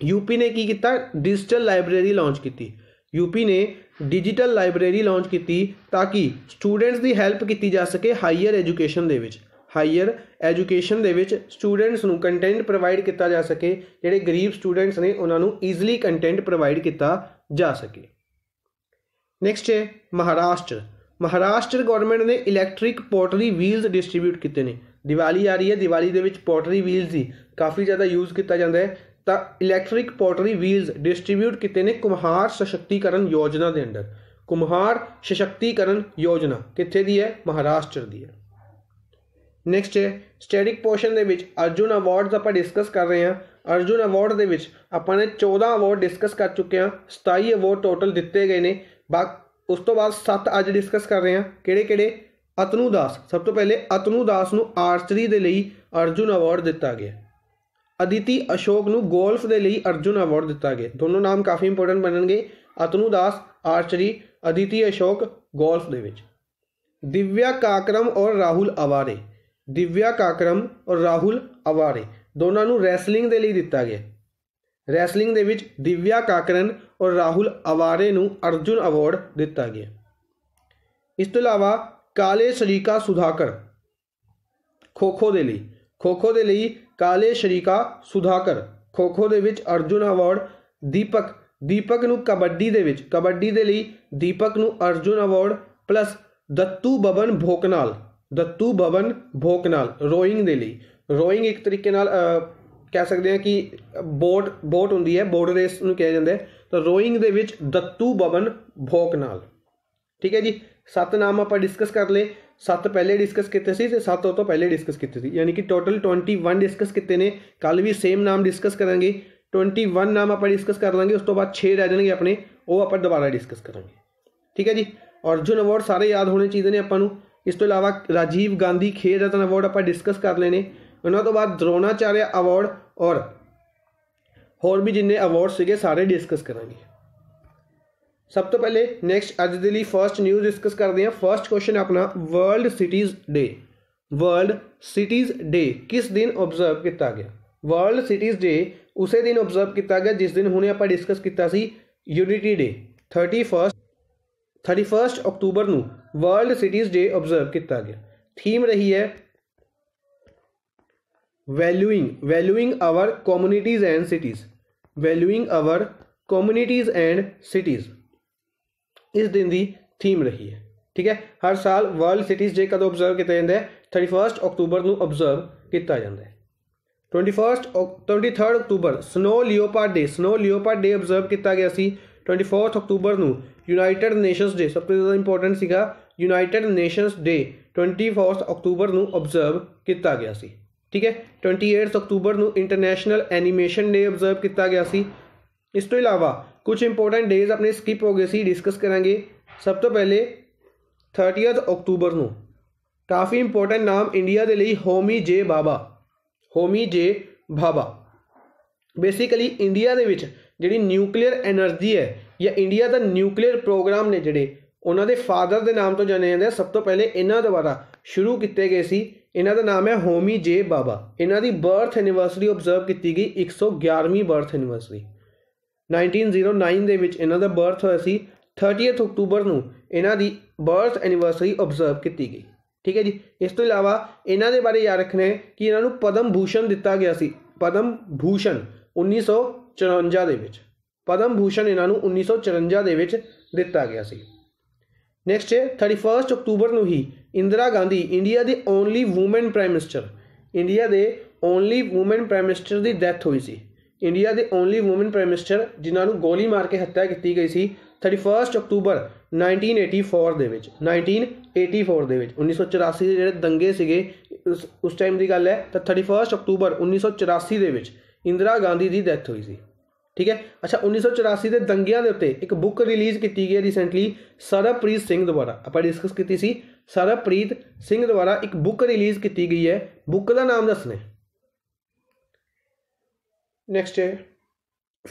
ਯੂਪੀ ਨੇ ਕੀ ਕੀਤਾ ਡਿਜੀਟਲ ਲਾਇਬ੍ਰੇਰੀ ਲਾਂਚ ਕੀਤੀ ਯੂਪੀ ਨੇ ਡਿਜੀਟਲ ਲਾਇਬ੍ਰੇਰੀ ਲਾਂਚ ਕੀਤੀ ਤਾਂ ਕਿ ਸਟੂਡੈਂਟਸ ਦੀ ਹੈਲਪ ਕੀਤੀ ਜਾ ਸਕੇ ਹਾਇਰ ਐਜੂਕੇਸ਼ਨ ਦੇ ਵਿੱਚ ਹਾਇਰ ਐਜੂਕੇਸ਼ਨ ਦੇ ਵਿੱਚ ਸਟੂਡੈਂਟਸ ਨੂੰ ਕੰਟੈਂਟ ਪ੍ਰੋਵਾਈਡ ਕੀਤਾ ਜਾ ਸਕੇ ਜਿਹੜੇ ਗਰੀਬ ਸਟੂਡੈਂਟਸ ਨੇ ਉਹਨਾਂ ਨੂੰ ਈਜ਼ੀਲੀ ਕੰਟੈਂਟ ਪ੍ਰੋਵਾਈਡ ਕੀਤਾ ਜਾ ਸਕੇ ਨੈਕਸਟ ਹੈ ਮਹਾਰਾਸ਼ਟਰ ਮਹਾਰਾਸ਼ਟਰ ਗਵਰਨਮੈਂਟ ਨੇ ਇਲੈਕਟ੍ਰਿਕ ਪੋਟਰੀ ਵੀਲਸ ਡਿਸਟ੍ਰੀਬਿਊਟ ਕੀਤੇ ਨੇ ਦੀਵਾਲੀ ਆ ਰਹੀ ਹੈ ਦੀਵਾਲੀ ਦੇ ਵਿੱਚ ਪੋਟਰੀ ਵੀਲਸ ਦੀ ਕਾਫੀ ਜ਼ਿਆਦਾ ਯੂਜ਼ ਕੀਤਾ ਜਾਂਦਾ ਹੈ ਤਾਂ ਇਲੈਕਟ੍ਰਿਕ ਪੋਟਰੀ ਵੀਲਸ ਡਿਸਟ੍ਰੀਬਿਊਟ ਕੀਤੇ ਨੇ ਕੁਮਹਾਰ ਸਸ਼ਕਤੀਕਰਨ ਯੋਜਨਾ ਦੇ ਅੰਦਰ ਕੁਮਹਾਰ ਸਸ਼ਕਤੀਕਰਨ ਯੋਜਨਾ ਕਿੱਥੇ ਦੀ ਹੈ ਮਹਾਰਾਸ਼ਟਰ ਦੀ ਹੈ ਨੈਕਸਟ ਹੈ ਸਟੈਟਿਕ ਪੋਰਸ਼ਨ ਦੇ ਵਿੱਚ ਅਰਜੁਨ ਅਵਾਰਡਸ ਆਪਾਂ ਡਿਸਕਸ ਕਰ ਰਹੇ ਹਾਂ ਅਰਜੁਨ ਅਵਾਰਡ ਦੇ ਵਿੱਚ ਆਪਾਂ ਨੇ 14 ਅਵਾਰਡ ਡਿਸਕਸ ਕਰ ਚੁੱਕੇ ਹਾਂ 27 ਅਵਾਰਡ ਟੋਟਲ ਦਿੱਤੇ ਗਏ ਨੇ ਉਸ ਤੋਂ ਬਾਅਦ 7 ਅੱਜ ਡਿਸਕਸ ਕਰ ਰਹੇ ਹਾਂ ਕਿਹੜੇ ਕਿਹੜੇ ਅਤਨੂ ਦਾਸ ਸਭ ਤੋਂ ਪਹਿਲੇ ਅਤਨੂ ਦਾਸ ਨੂੰ ਆਰਚਰੀ ਦੇ ਲਈ ਅਰਜੁਨ ਅਵਾਰਡ ਦਿੱਤਾ ਗਿਆ ਅਦਿਤੀ ਅਸ਼ੋਕ ਨੂੰ ਗੋਲਫ ਦੇ ਲਈ ਅਰਜੁਨ ਅਵਾਰਡ ਦਿੱਤਾ ਗਿਆ ਦੋਨੋਂ ਨਾਮ ਕਾਫੀ ਇੰਪੋਰਟੈਂਟ ਬਣਨਗੇ ਅਤਨੂ ਦਾਸ ਆਰਚਰੀ ਅਦਿਤੀ ਅਸ਼ੋਕ ਗੋਲਫ ਦੇ ਵਿੱਚ ਦਿਵਿਆ ਕਾਕਰਮ ਔਰ ਰਾਹੁਲ ਅਵਾਰੇ ਦਿਵਿਆ ਕਾਕਰਮ ਔਰ ਰਾਹੁਲ ਅਵਾਰੇ ਦੋਨਾਂ ਨੂੰ ਰੈਸਲਿੰਗ ਦੇ ਲਈ ਦਿੱਤਾ ਗਿਆ ਰੈਸਲਿੰਗ ਦੇ ਵਿੱਚ ਦਿਵਿਆ ਕਾਕਰਨ ਔਰ ਰਾਹੁਲ ਅਵਾਰੇ ਨੂੰ ਅਰਜੁਨ ਅਵਾਰਡ ਦਿੱਤਾ ਗਿਆ ਇਸ ਤੋਂ ਇਲਾਵਾ ਕਾਲੇ ਸ਼ਰੀਕਾ ਸੁਧਾਕਰ ਖੋਖੋ ਦੇ ਲਈ ਖੋਖੋ ਦੇ ਲਈ ਕਾਲੇ ਸ਼ਰੀਕਾ ਸੁਧਾਕਰ ਖੋਖੋ ਦੇ ਵਿੱਚ ਅਰਜੁਨ ਅਵਾਰਡ ਦੀਪਕ ਦੀਪਕ ਨੂੰ ਕਬੱਡੀ ਦੇ ਵਿੱਚ ਕਬੱਡੀ ਦੇ ਲਈ ਦੀਪਕ ਨੂੰ Arjun award plus Dattu Baban Bhokanal Dattu Bhavan Bhokanal rowing ਦੇ ਲਈ ਰੋਇੰਗ ਇੱਕ ਤਰੀਕੇ ਨਾਲ ਕਹਿ ਸਕਦੇ ਆ ਕਿ ਬੋਟ ਬੋਟ ਹੁੰਦੀ ਹੈ ਬੋਟ ਰੇਸ ਨੂੰ ਕਿਹਾ ਜਾਂਦਾ ਹੈ ਤਾਂ ਰੋਇੰਗ ਦੇ ਵਿੱਚ ਦਤੂ ਭਵਨ ਭੋਕਨਾਲ ਠੀਕ ਹੈ ਜੀ ਸੱਤ ਨਾਮ ਆਪਾਂ ਡਿਸਕਸ ਕਰ ਲਏ ਸੱਤ ਪਹਿਲੇ ਡਿਸਕਸ ਕੀਤੇ ਸੀ ਤੇ ਸੱਤ ਉਹ ਤੋਂ ਪਹਿਲੇ ਡਿਸਕਸ ਕੀਤੇ ਸੀ ਯਾਨੀ ਕਿ ਟੋਟਲ 21 ਡਿਸਕਸ ਕੀਤੇ ਨੇ ਕੱਲ ਵੀ ਸੇਮ ਨਾਮ ਡਿਸਕਸ ਕਰਾਂਗੇ 21 ਨਾਮ ਆਪਾਂ ਡਿਸਕਸ ਕਰ ਲਾਂਗੇ ਉਸ ਤੋਂ ਬਾਅਦ 6 ਰਹਿ ਜਾਣਗੇ ਆਪਣੇ ਉਹ ਆਪਾਂ ਦੁਬਾਰਾ ਡਿਸਕਸ ਕਰਾਂਗੇ ਠੀਕ ਹੈ ਜੀ ਅਰਜੁਨ ਅਵਾਰਡ ਸਾਰੇ ਯਾਦ ਹੋਣੇ ਚਾਹੀਦੇ ਨੇ ਆਪਾਂ ਨੂੰ ਇਸ ਤੋਂ ਇਲਾਵਾ ਰਾਜੀਵ ਗਾਂਧੀ ਖੇਡ ਰਤਨ ਅਵਾਰਡ ਆਪਾਂ ਡਿਸਕਸ ਕਰ ਲੈਨੇ ਉਹਨਾਂ ਤੋਂ ਬਾਅਦ ਦਰੋਣਾਚਾਰਿਆ ਅਵਾਰਡ ਔਰ ਹੋਰ ਵੀ ਜਿੰਨੇ ਅਵਾਰਡ ਸੀਗੇ ਸਾਰੇ ਡਿਸਕਸ ਕਰਾਂਗੇ ਸਭ ਤੋਂ ਪਹਿਲੇ ਨੈਕਸਟ ਅੱਜ ਦੇ ਲਈ ਫਰਸਟ ਨਿਊਜ਼ ਡਿਸਕਸ ਕਰਦੇ ਹਾਂ ਫਰਸਟ ਕੁਐਸਚਨ ਆਪਣਾ world cities day world cities day ਕਿਸ ਦਿਨ ਆਬਜ਼ਰਵ ਕੀਤਾ ਗਿਆ ਵਰਲਡ ਸਿਟੀਜ਼ ਡੇ ਉਸੇ ਦਿਨ ਆਬਜ਼ਰਵ ਕੀਤਾ ਗਿਆ ਜਿਸ ਦਿਨ ਹੁਣੇ ਆਪਾਂ ਡਿਸਕਸ ਕੀਤਾ ਸੀ ਯੂਨਿਟੀ ਡੇ 31 31 ਅਕਤੂਬਰ ਨੂੰ ਵਰਲਡ ਸਿਟੀਜ਼ ਡੇ ਆਬਜ਼ਰਵ ਕੀਤਾ ਗਿਆ ਥੀਮ ਰਹੀ ਹੈ valuing valuing our communities and cities valuing our communities and cities ਇਸ ਦਿਨ ਦੀ ਥੀਮ ਰਹੀ ਹੈ ਠੀਕ ਹੈ ਹਰ ਸਾਲ ਵਰਲਡ ਸਿਟੀਜ਼ ਡੇ ਕਦੋਂ ਆਬਜ਼ਰਵ ਕੀਤਾ ਜਾਂਦਾ ਹੈ 31 ਅਕਤੂਬਰ ਨੂੰ ਆਬਜ਼ਰਵ ਕੀਤਾ ਜਾਂਦਾ ਹੈ 21st 23rd ਅਕਤੂਬਰ snow leopard day snow leopard day observe ਕੀਤਾ ਗਿਆ ਸੀ 24th ਅਕਤੂਬਰ ਨੂੰ ਯੂਨਾਈਟਿਡ ਨੇਸ਼ਨਸ ਡੇ ਸਭ ਤੋਂ ਜ਼ਿਆਦਾ ਇੰਪੋਰਟੈਂਟ ਸੀਗਾ ਯੂਨਾਈਟਿਡ ਨੇਸ਼ਨਸ ਡੇ 24th ਅਕਤੂਬਰ ਨੂੰ ਆਬਜ਼ਰਵ ਕੀਤਾ ਗਿਆ ਸੀ ਠੀਕ ਹੈ 28th ਅਕਤੂਬਰ ਨੂੰ ਇੰਟਰਨੈਸ਼ਨਲ ਐਨੀਮੇਸ਼ਨ ਡੇ ਆਬਜ਼ਰਵ ਕੀਤਾ ਗਿਆ ਸੀ ਇਸ ਤੋਂ ਇਲਾਵਾ ਕੁਝ ਇੰਪੋਰਟੈਂਟ ਡੇਜ਼ ਆਪਣੇ ਸਕਿਪ ਹੋ ਗਏ ਸੀ ਡਿਸਕਸ ਕਰਾਂਗੇ ਸਭ ਤੋਂ ਪਹਿਲੇ 30th ਅਕਤੂਬਰ ਨੂੰ ਕਾਫੀ ਇੰਪੋਰਟੈਂਟ ਨਾਮ ਇੰਡੀਆ ਦੇ ਲਈ ਹੋਮੀ ਜੇ ਬਾਬਾ ਹੋਮੀ ਜੇ ਬਾਬਾ ਬੇਸਿਕਲੀ ਇੰਡੀਆ ਦੇ ਵਿੱਚ ਜਿਹੜੀ ਨਿਊਕਲੀਅਰ એનર્ਜੀ ਹੈ ਜਾਂ ਇੰਡੀਆ ਦਾ ਨਿਊਕਲੀਅਰ ਪ੍ਰੋਗਰਾਮ ਨੇ ਜਿਹੜੇ ਉਹਨਾਂ ਦੇ ਫਾਦਰ ਦੇ ਨਾਮ ਤੋਂ ਜਾਣੇ ਜਾਂਦੇ ਸਭ ਤੋਂ ਪਹਿਲੇ ਇਹਨਾਂ ਦੁਆਰਾ ਸ਼ੁਰੂ ਕੀਤੇ ਗਏ ਸੀ ਇਹਨਾਂ ਦਾ ਨਾਮ ਹੈ ਹੋਮੀ ਜੇ ਬਾਬਾ ਇਹਨਾਂ ਦੀ ਬਰਥ ਐਨੀਵਰਸਰੀ ਆਬਜ਼ਰਵ ਕੀਤੀ ਗਈ 111ਵੀਂ ਬਰਥ ਐਨੀਵਰਸਰੀ 1909 ਦੇ ਵਿੱਚ ਇਹਨਾਂ ਦਾ ਬਰਥ ਹੋਇਆ ਸੀ 30th ਅਕਤੂਬਰ ਨੂੰ ਇਹਨਾਂ ਦੀ ਬਰਥ ਐਨੀਵਰਸਰੀ ਆਬਜ਼ਰਵ ਕੀਤੀ ਗਈ ਠੀਕ ਹੈ ਜੀ ਇਸ ਤੋਂ ਇਲਾਵਾ ਇਹਨਾਂ ਦੇ ਬਾਰੇ ਯਾਦ ਰੱਖਣਾ ਹੈ ਕਿ ਇਹਨਾਂ ਨੂੰ ਪਦਮ ਭੂਸ਼ਣ ਦਿੱਤਾ ਗਿਆ ਸੀ ਪਦਮ ਭੂਸ਼ਣ 1954 ਦੇ ਵਿੱਚ ਪਦਮ ਭੂਸ਼ਣ ਇਹਨਾਂ ਨੂੰ 1954 ਦੇ ਵਿੱਚ ਦਿੱਤਾ ਗਿਆ ਸੀ ਨੈਕਸਟ ਹੈ 31 ਅਕਤੂਬਰ ਨੂੰ ਹੀ ਇੰਦਰਾ ਗਾਂਧੀ ਇੰਡੀਆ ਦੇ only woman prime minister India ਦੇ ਓਨਲੀ ਔਮਨ ਪ੍ਰਾਈਮ ਮਿਨਿਸਟਰ ਦੀ ਡੈਥ ਹੋਈ ਸੀ ਇੰਡੀਆ ਦੇ ਓਨਲੀ ਔਮਨ ਪ੍ਰਾਈਮ ਮਿਨਿਸਟਰ ਜਿਨ੍ਹਾਂ ਨੂੰ ਗੋਲੀ ਮਾਰ ਕੇ ਹੱਤਿਆ ਕੀਤੀ ਗਈ ਸੀ 31 ਅਕਤੂਬਰ 1984 ਦੇ ਵਿੱਚ 1984 ਦੇ ਵਿੱਚ 1984 ਦੇ ਜਿਹੜੇ ਦੰਗੇ ਸੀਗੇ ਉਸ ਟਾਈਮ ਦੀ ਗੱਲ ਹੈ ਤਾਂ 31 ਅਕਤੂਬਰ 1984 ਦੇ ਵਿੱਚ ਇੰਦਰਾ ਗਾਂਧੀ ਦੀ ਡੈਥ ਹੋਈ ਸੀ ਠੀਕ ਹੈ ਅੱਛਾ 1984 ਦੇ ਦੰਗਿਆਂ ਦੇ ਉੱਤੇ ਇੱਕ ਬੁੱਕ ਰਿਲੀਜ਼ ਕੀਤੀ ਗਈ ਹੈ ਰੀਸੈਂਟਲੀ ਸਰਪ੍ਰੀਤ ਸਿੰਘ ਦੁਆਰਾ ਆਪਾਂ ਡਿਸਕਸ ਕੀਤੀ ਸੀ ਸਰਪ੍ਰੀਤ ਸਿੰਘ ਦੁਆਰਾ ਇੱਕ ਬੁੱਕ ਰਿਲੀਜ਼ ਕੀਤੀ ਗਈ ਹੈ ਬੁੱਕ ਦਾ ਨਾਮ ਦੱਸਨੇ ਨੈਕਸਟ ਹੈ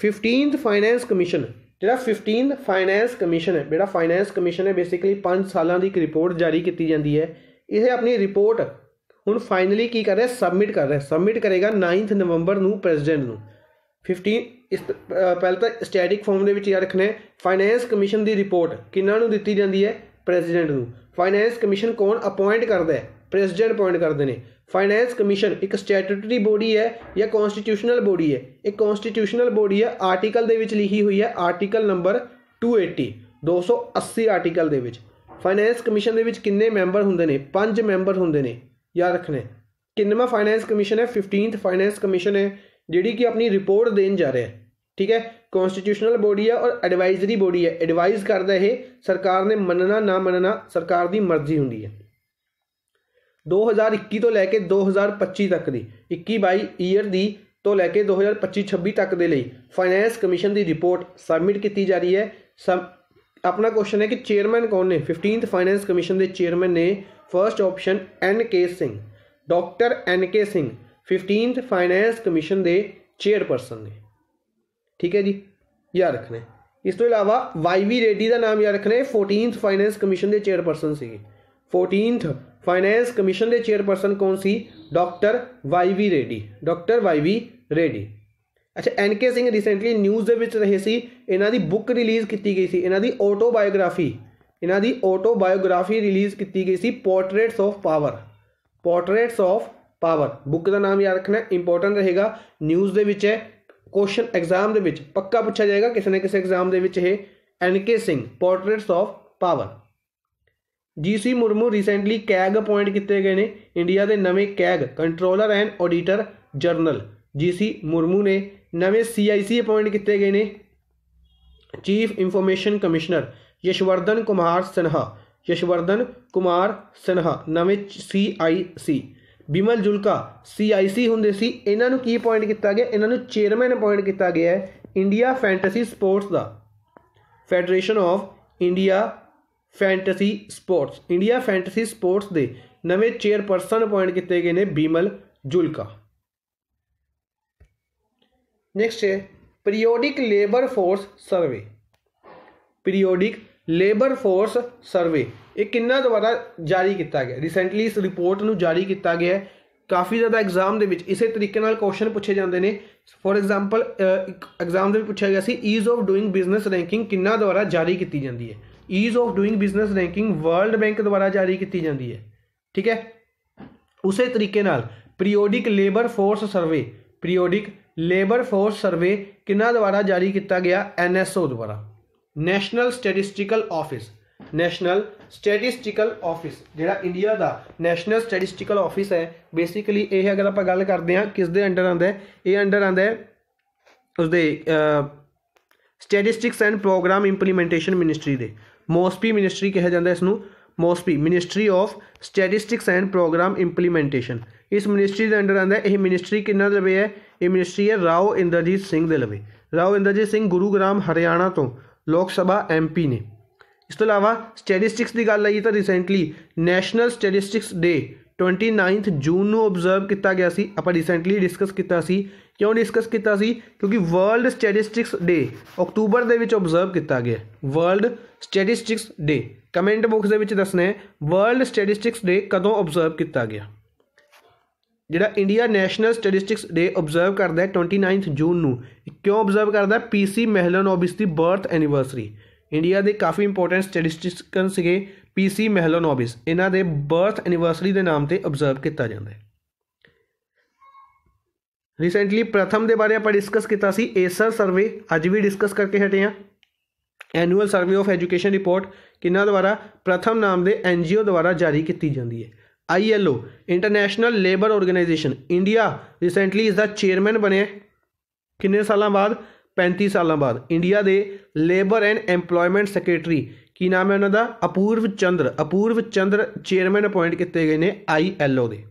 15th ਫਾਈਨੈਂਸ ਕਮਿਸ਼ਨ ਜਿਹੜਾ 15th ਫਾਈਨੈਂਸ ਕਮਿਸ਼ਨ ਹੈ ਜਿਹੜਾ ਫਾਈਨੈਂਸ ਕਮਿਸ਼ਨ ਹੈ ਬੇਸਿਕਲੀ 5 ਸਾਲਾਂ ਦੀ ਇੱਕ ਰਿਪੋਰਟ ਜਾਰੀ ਕੀਤੀ ਜਾਂਦੀ ਹੈ ਇਹ ਆਪਣੀ ਰਿਪੋਰਟ ਹੁਣ ਫਾਈਨਲੀ ਕੀ ਕਰ ਰਿਹਾ ਸਬਮਿਟ ਕਰ ਰਿਹਾ ਸਬਮਿਟ ਕਰੇਗਾ 9th ਨਵੰਬਰ ਨੂੰ ਪ੍ਰੈਜ਼ੀਡੈਂਟ ਨੂੰ 15 ਇਸ ਪਹਿਲਾਂ ਤਾਂ ਸਟੈਟਿਕ ਫਾਰਮ ਦੇ ਵਿੱਚ ਯਾਦ ਰੱਖਣਾ ਹੈ ਫਾਈਨੈਂਸ ਕਮਿਸ਼ਨ ਦੀ ਰਿਪੋਰਟ ਕਿੰਨਾਂ ਨੂੰ ਦਿੱਤੀ ਜਾਂਦੀ ਹੈ ਪ੍ਰੈਜ਼ੀਡੈਂਟ ਨੂੰ ਫਾਈਨੈਂਸ ਕਮਿਸ਼ਨ ਕੌਣ ਅਪਾਇੰਟ ਕਰਦਾ ਹੈ ਪ੍ਰੈਜ਼ੀਡੈਂਟ ਅਪਾਇੰਟ ਕਰਦੇ ਨੇ ਫਾਈਨੈਂਸ ਕਮਿਸ਼ਨ ਇੱਕ ਸਟੈਟਿਊਟਰੀ ਬੋਡੀ ਹੈ ਜਾਂ ਕਨਸਟੀਟਿਊਸ਼ਨਲ ਬੋਡੀ ਹੈ ਇਹ ਕਨਸਟੀਟਿਊਸ਼ਨਲ ਬੋਡੀ ਹੈ ਆਰਟੀਕਲ ਦੇ ਵਿੱਚ ਲਿਖੀ ਹੋਈ ਹੈ ਆਰਟੀਕਲ ਨੰਬਰ 280 280 ਆਰਟੀਕਲ ਦੇ ਵਿੱਚ ਫਾਈਨੈਂਸ ਕਮਿਸ਼ਨ ਦੇ ਵਿੱਚ ਕਿੰਨੇ ਮੈਂਬਰ ਹੁੰਦੇ ਨੇ ਪੰਜ ਮੈਂਬਰ ਹੁੰਦੇ ਨੇ ਯਾਦ ਰੱਖਣਾ ਕਿੰਨਵਾਂ ਫਾਈਨੈਂਸ ਕਮਿਸ਼ਨ ਹੈ 15th ਫਾਈਨੈਂਸ ਕਮਿਸ਼ਨ ਹੈ ਜਿਹੜੀ ਕਿ ਆਪਣੀ ਰਿਪੋਰਟ ਦੇਣ ਜਾ ਰਿਹਾ ਹੈ ਠੀਕ ਹੈ ਕਨਸਟੀਟਿਊਸ਼ਨਲ ਬੋਡੀ ਹੈ ਔਰ ਐਡਵਾਈਜ਼ਰੀ ਬੋਡੀ ਹੈ ਐਡਵਾਈਸ ਕਰਦਾ ਇਹ ਸਰਕਾਰ ਨੇ ਮੰਨਣਾ ਨਾ ਮੰਨਣਾ ਸਰਕਾਰ ਦੀ ਮਰਜ਼ੀ ਹੁੰਦੀ ਹੈ 2021 ਤੋਂ ਲੈ ਕੇ 2025 ਤੱਕ ਦੀ 21 22 ਈਅਰ ਦੀ ਤੋਂ ਲੈ ਕੇ 2025-26 ਤੱਕ ਦੇ ਲਈ ਫਾਈਨੈਂਸ ਕਮਿਸ਼ਨ ਦੀ ਰਿਪੋਰਟ ਸਬਮਿਟ ਕੀਤੀ ਜਾ ਰਹੀ ਹੈ ਆਪਣਾ ਕੁਐਸਚਨ ਹੈ ਕਿ ਚੇਅਰਮੈਨ ਕੌਣ ਨੇ 15th ਫਾਈਨੈਂਸ ਕਮਿਸ਼ਨ ਦੇ ਚੇਅਰਮੈਨ ਨੇ first option N K Singh doctor N K Singh 15th finance commission ਦੇ ਚੇਅਰਪਰਸਨ ਨੇ ਠੀਕ ਹੈ ਜੀ ਯਾਦ ਰੱਖਣਾ ਇਸ ਤੋਂ ਇਲਾਵਾ ਵਾਈਵੀ ਰੈਡੀ ਦਾ ਨਾਮ ਯਾਦ ਰੱਖਣਾ ਹੈ 14th ਫਾਈਨੈਂਸ ਕਮਿਸ਼ਨ ਦੇ ਚੇਅਰਪਰਸਨ ਸੀਗੇ 14th ਫਾਈਨੈਂਸ ਕਮਿਸ਼ਨ ਦੇ ਚੇਅਰਪਰਸਨ ਕੌਣ ਸੀ doctor Y V Reddy doctor Y V Reddy ਅੱਛਾ N K Singh recently news ਦੇ ਵਿੱਚ ਰਹੇ ਸੀ ਇਹਨਾਂ ਦੀ ਬੁੱਕ ਰਿਲੀਜ਼ ਕੀਤੀ ਗਈ ਸੀ ਇਹਨਾਂ ਦੀ ਆਟੋਬਾਇਓਗ੍ਰਾਫੀ ਇਹਨਾਂ ਦੀ ਆਟੋਬਾਇਓਗ੍ਰਾਫੀ ਰਿਲੀਜ਼ ਕੀਤੀ ਗਈ ਸੀ portraits of power portraits of power book ਦਾ ਨਾਮ ਯਾਦ ਰੱਖਣਾ ਇੰਪੋਰਟੈਂਟ ਰਹੇਗਾ ਨਿਊਜ਼ ਦੇ ਵਿੱਚ ਹੈ ਕੁਐਸਚਨ ਐਗਜ਼ਾਮ ਦੇ ਵਿੱਚ ਪੱਕਾ ਪੁੱਛਿਆ ਜਾਏਗਾ ਕਿਸੇ ਨਾ ਕਿਸੇ ਐਗਜ਼ਾਮ ਦੇ ਵਿੱਚ ਇਹ N K Singh portraits of power G C Murmu recently CAG appoint ਕੀਤੇ ਗਏ ਨੇ ਇੰਡੀਆ ਦੇ ਨਵੇਂ ਕੈਗ ਕੰਟਰੋਲਰ ਐਂਡ ਆਡੀਟਰ ਜੀ ਜੀਸੀ ਮੁਰਮੂ ਨੇ ਨਵੇਂ ਸੀਆਈਸੀ ਅਪਾਇੰਟ ਕੀਤੇ ਗਏ ਨੇ chief information commissioner Yashvardhan Kumar Sinha Yashvardhan Kumar Sinha ਨਵੇਂ ਸੀਆਈਸੀ ਬਿਮਲ ਜੁਲਕਾ ਸੀਆਈਸੀ ਹੁੰਦੇ ਸੀ ਇਹਨਾਂ ਨੂੰ ਕੀ ਅਪਾਇੰਟ ਕੀਤਾ ਗਿਆ ਇਹਨਾਂ ਨੂੰ ਚੇਅਰਮੈਨ ਅਪਾਇੰਟ ਕੀਤਾ ਗਿਆ ਹੈ ਇੰਡੀਆ ਫੈਂਟਸੀ ਸਪੋਰਟਸ ਦਾ federation of India fantasy sports India fantasy sports ਦੇ ਨਵੇਂ ਚੇਅਰਪਰਸਨ ਅਪਾਇੰਟ ਕੀਤੇ ਗਏ ਨੇ ਬਿਮਲ ਜੁਲਕਾ ਨੈਕਸਟ ਹੈ periodic labour force survey periodic labour force survey ਇਹ ਕਿੰਨਾ ਦੁਆਰਾ ਜਾਰੀ ਕੀਤਾ ਗਿਆ ਰੀਸੈਂਟਲੀ ਇਸ ਰਿਪੋਰਟ ਨੂੰ ਜਾਰੀ ਕੀਤਾ ਗਿਆ ਹੈ ਕਾਫੀ ਜ਼ਿਆਦਾ ਐਗਜ਼ਾਮ ਦੇ ਵਿੱਚ ਇਸੇ ਤਰੀਕੇ ਨਾਲ ਕੁਐਸਚਨ ਪੁੱਛੇ ਜਾਂਦੇ ਨੇ ਫੋਰ ਐਗਜ਼ਾਮਪਲ ਇੱਕ ਐਗਜ਼ਾਮ ਦੇ ਵਿੱਚ ਪੁੱਛਿਆ ਗਿਆ ਸੀ ease of doing business ranking ਕਿੰਨਾ ਦੁਆਰਾ ਜਾਰੀ ਕੀਤੀ ਜਾਂਦੀ ਹੈ ease of doing business ranking world bank ਦੁਆਰਾ ਜਾਰੀ ਕੀਤੀ ਜਾਂਦੀ ਹੈ ਠੀਕ ਹੈ ਉਸੇ ਤਰੀਕੇ ਨਾਲ periodic labour force survey periodic labour force survey ਕਿੰਨਾ ਦੁਆਰਾ ਜਾਰੀ ਕੀਤਾ ਗਿਆ ਐਨਐਸਓ ਦੁਆਰਾ national statistical office national statistical office ਜਿਹੜਾ ਇੰਡੀਆ ਦਾ ਨੈਸ਼ਨਲ ਸਟੈਟਿਸਟੀਕਲ ਆਫਿਸ ਹੈ ਬੇਸਿਕਲੀ ਇਹ ਅਗਰ ਆਪਾਂ ਗੱਲ ਕਰਦੇ ਹਾਂ ਕਿਸ ਦੇ ਅੰਡਰ ਆਂਦਾ ਹੈ ਇਹ ਅੰਡਰ ਆਂਦਾ ਹੈ ਉਸ ਦੇ statistics and programme implementation ministry ਦੇ ਮੋਸਪੀ ਮਿਨਿਸਟਰੀ ਕਿਹਾ ਜਾਂਦਾ ਇਸ ਨੂੰ MoSPI ministry of statistics and programme implementation ਇਸ ਮਿਨਿਸਟਰੀ ਦੇ ਅੰਡਰ ਆਂਦਾ ਇਹ ਮਿਨਿਸਟਰੀ ਕਿੰਨਾ ਦੇ ਲਵੇ ਹੈ ਇਹ ਮਿਨਿਸਟਰੀ ਹੈ ਰਾਓ ਇੰਦਰਜੀਤ ਸਿੰਘ ਦੇ ਲਵੇ ਰਾਓ ਇੰਦਰਜੀਤ ਸਿੰਘ ਗੁਰੂਗ੍ਰਾਮ ਹਰਿਆਣਾ ਤੋਂ ਲੋਕ ਸਭਾ ਐਮਪੀ ਨੇ ਇਸ ਤੋਂ ਇਲਾਵਾ ਸਟੈਟਿਸਟਿਕਸ ਦੀ ਗੱਲ ਆਈ ਤਾਂ recently national statistics day 29th ਜੂਨ ਨੂੰ ਆਬਜ਼ਰਵ ਕੀਤਾ ਗਿਆ ਸੀ ਆਪਾਂ ਰੀਸੈਂਟਲੀ ਡਿਸਕਸ ਕੀਤਾ ਸੀ ਕਿਉਂ ਡਿਸਕਸ ਕੀਤਾ ਸੀ ਕਿਉਂਕਿ ਵਰਲਡ ਸਟੈਟਿਸਟਿਕਸ ਡੇ ਅਕਤੂਬਰ ਦੇ ਵਿੱਚ ਆਬਜ਼ਰਵ ਕੀਤਾ ਗਿਆ world statistics day comment box ਦੇ ਵਿੱਚ ਦੱਸਣਾ ਹੈ ਵਰਲਡ ਸਟੈਟਿਸਟਿਕਸ ਡੇ ਕਦੋਂ ਆਬਜ਼ਰਵ ਕੀਤਾ ਗਿਆ ਜਿਹੜਾ India national statistics day observe ਕਰਦਾ ਹੈ 29th ਜੂਨ ਨੂੰ ਕਿਉਂ ਆਬਜ਼ਰਵ ਕਰਦਾ ਪੀਸੀ ਮਹਿਲਨੋਬਿਸ ਦੀ ਬਰਥ ਐਨੀਵਰਸਰੀ ਇੰਡੀਆ ਦੇ ਕਾਫੀ ਇੰਪੋਰਟੈਂਟ ਸਟੈਟਿਸਟਿਕਨ ਸੀਗੇ ਪੀਸੀ ਮਹਿਲੋਨੋਬਿਸ ਇਹਨਾਂ ਦੇ ਬਰਥ ਐਨੀਵਰਸਰੀ ਦੇ ਨਾਮ ਤੇ ਅਬਜ਼ਰਵ ਕੀਤਾ ਜਾਂਦਾ ਹੈ ਰੀਸੈਂਟਲੀ ਪ੍ਰਥਮ ਦੇ ਬਾਰੇ ਆਪਾਂ ਡਿਸਕਸ ਕੀਤਾ ਸੀ ਏਸਰ ਸਰਵੇ ਅੱਜ ਵੀ ਡਿਸਕਸ ਕਰਕੇ ਹਟੇ ਆ annual survey of education report ਕਿਨਾਂ ਦੁਆਰਾ ਪ੍ਰਥਮ ਨਾਮ ਦੇ ਐਨਜੀਓ ਦੁਆਰਾ ਜਾਰੀ ਕੀਤੀ ਜਾਂਦੀ ਹੈ ILO international labour organization India recently ਇਸ ਦਾ ਚੇਅਰਮੈਨ ਬਣਿਆ ਕਿੰਨੇ ਸਾਲਾਂ ਬਾਅਦ 35 ਸਾਲਾਂ ਬਾਅਦ ਇੰਡੀਆ ਦੇ ਲੇਬਰ ਐਂਡ ਏਮਪਲੋਇਮੈਂਟ ਸੈਕਟਰੀ ਕੀ ਨਾਮ ਹੈ ਉਹਨਾਂ ਦਾ ਅਪੂਰਵ ਚੰਦਰ ਅਪੂਰਵ ਚੰਦਰ ਚੇਅਰਮੈਨ ਅਪਾਇੰਟ ਕੀਤੇ ਗਏ ਨੇ ਆਈਐਲਓ ਦੇ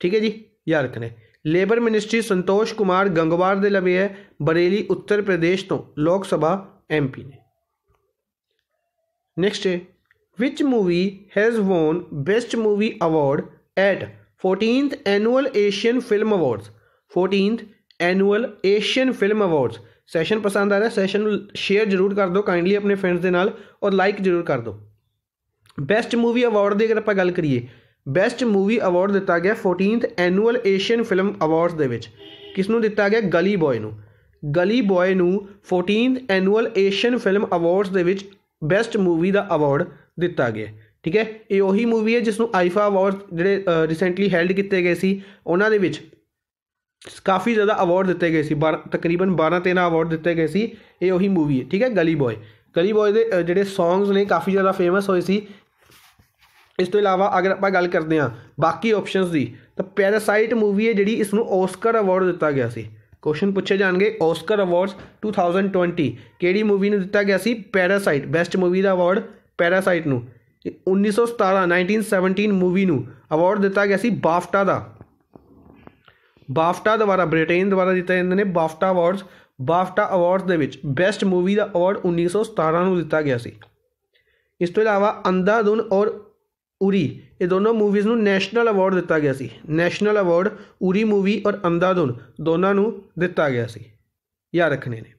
ਠੀਕ ਹੈ ਜੀ ਯਾਦ ਰੱਖਣੇ ਲੇਬਰ ਮਿਨਿਸਟਰੀ ਸੰਤੋਸ਼ ਕੁਮਾਰ ਗੰਗਵਾਰ ਦੇ ਲਵੇ ਹੈ ਬਰੇਲੀ ਉੱਤਰ ਪ੍ਰਦੇਸ਼ ਤੋਂ ਲੋਕ ਸਭਾ ਐਮਪੀ ਨੇ ਨੈਕਸਟ ਵਿਚ movie has has best movie award at 14th annual Asian film awards 14th annual Asian film awards session ਪਸੰਦ ਆ ਰਿਹਾ ਸੈਸ਼ਨ ਨੂੰ ਸ਼ੇਅਰ ਜ਼ਰੂਰ ਕਰ ਦਿਓ ਕਾਈਂਡਲੀ ਆਪਣੇ ਫਰੈਂਡਸ ਦੇ ਨਾਲ ਔਰ ਲਾਈਕ ਜ਼ਰੂਰ ਕਰ ਦਿਓ ਬੈਸਟ ਮੂਵੀ ਅਵਾਰਡ ਦੀ ਅਗਰ ਆਪਾਂ ਗੱਲ ਕਰੀਏ ਬੈਸਟ ਮੂਵੀ ਅਵਾਰਡ ਦਿੱਤਾ ਗਿਆ 14th annual Asian film awards ਦੇ ਵਿੱਚ ਕਿਸ ਨੂੰ ਦਿੱਤਾ ਗਿਆ ਗਲੀ ਬॉय ਨੂੰ ਗਲੀ ਬॉय ਨੂੰ 14th annual Asian film awards ਦੇ ਵਿੱਚ ਬੈਸਟ ਮੂਵੀ ਦਾ ਅਵਾਰਡ ਦਿੱਤਾ ਗਿਆ ਠੀਕ ਹੈ ਇਹ ਉਹੀ ਮੂਵੀ ਹੈ ਜਿਸ ਨੂੰ ਆਈਫਾ ਅਵਾਰਡ ਜਿਹੜੇ ਰੀਸੈਂਟਲੀ ਹੈਲਡ ਕੀਤੇ ਗਏ ਸੀ ਉਹਨਾਂ ਦੇ ਵਿੱਚ ਕਾਫੀ ਜ਼ਿਆਦਾ ਅਵਾਰਡ ਦਿੱਤੇ ਗਏ ਸੀ ਤਕਰੀਬਨ 12 13 ਅਵਾਰਡ ਦਿੱਤੇ ਗਏ ਸੀ ਇਹ ਉਹੀ ਮੂਵੀ ਹੈ ਠੀਕ ਹੈ ਗਲੀ ਬॉय ਗਲੀ ਬॉय ਦੇ ਜਿਹੜੇ ਸੌਂਗਸ ਨੇ ਕਾਫੀ ਜ਼ਿਆਦਾ ਫੇਮਸ ਹੋਏ ਸੀ ਇਸ ਤੋਂ ਇਲਾਵਾ ਅਗਰ ਆਪਾਂ ਗੱਲ ਕਰਦੇ ਹਾਂ ਬਾਕੀ ਆਪਸ਼ਨਸ ਦੀ ਤਾਂ ਪੈਰਾਸਾਈਟ ਮੂਵੀ ਹੈ ਜਿਹੜੀ ਇਸ ਨੂੰ ਓਸਕਰ ਅਵਾਰਡ ਦਿੱਤਾ ਗਿਆ ਸੀ ਕੁਐਸਚਨ ਪੁੱਛੇ ਜਾਣਗੇ ਓਸਕਰ ਅਵਾਰਡਸ 2020 ਕਿਹੜੀ ਮੂਵੀ ਨੂੰ ਦਿੱਤਾ ਗਿਆ ਸੀ ਪੈਰਾਸਾਈਟ ਬੈਸਟ ਮੂਵੀ ਦਾ ਅਵਾਰਡ ਪੈਰਾਸਾਈਟ ਨੂੰ 1917 1917 ਮੂਵੀ ਨੂੰ ਅਵਾਰਡ ਦਿੱਤਾ ਗਿਆ ਸੀ ਬਾਫਟਾ ਦਾ ਬਾਫਟਾ ਦੁਆਰਾ ਬ੍ਰਿਟੇਨ ਦੁਆਰਾ ਦਿੱਤੇ ਇਹਨਾਂ ਨੇ ਬਾਫਟਾ ਅਵਾਰਡਸ ਬਾਫਟਾ ਅਵਾਰਡਸ ਦੇ ਵਿੱਚ ਬੈਸਟ ਮੂਵੀ ਦਾ ਅਵਾਰਡ 1917 ਨੂੰ ਦਿੱਤਾ ਗਿਆ ਸੀ ਇਸ ਤੋਂ ਇਲਾਵਾ ਅੰਦਾਦੁਨ ਔਰ ਉਰੀ ਇਹ ਦੋਨੋਂ ਮੂਵੀਜ਼ ਨੂੰ ਨੈਸ਼ਨਲ ਅਵਾਰਡ ਦਿੱਤਾ ਗਿਆ ਸੀ ਨੈਸ਼ਨਲ ਅਵਾਰਡ ਉਰੀ ਮੂਵੀ ਔਰ ਅੰਦਾਦੁਨ ਦੋਨਾਂ ਨੂੰ ਦਿੱਤਾ ਗਿਆ ਸੀ ਯਾਦ ਰੱਖਣੇ ਨੇ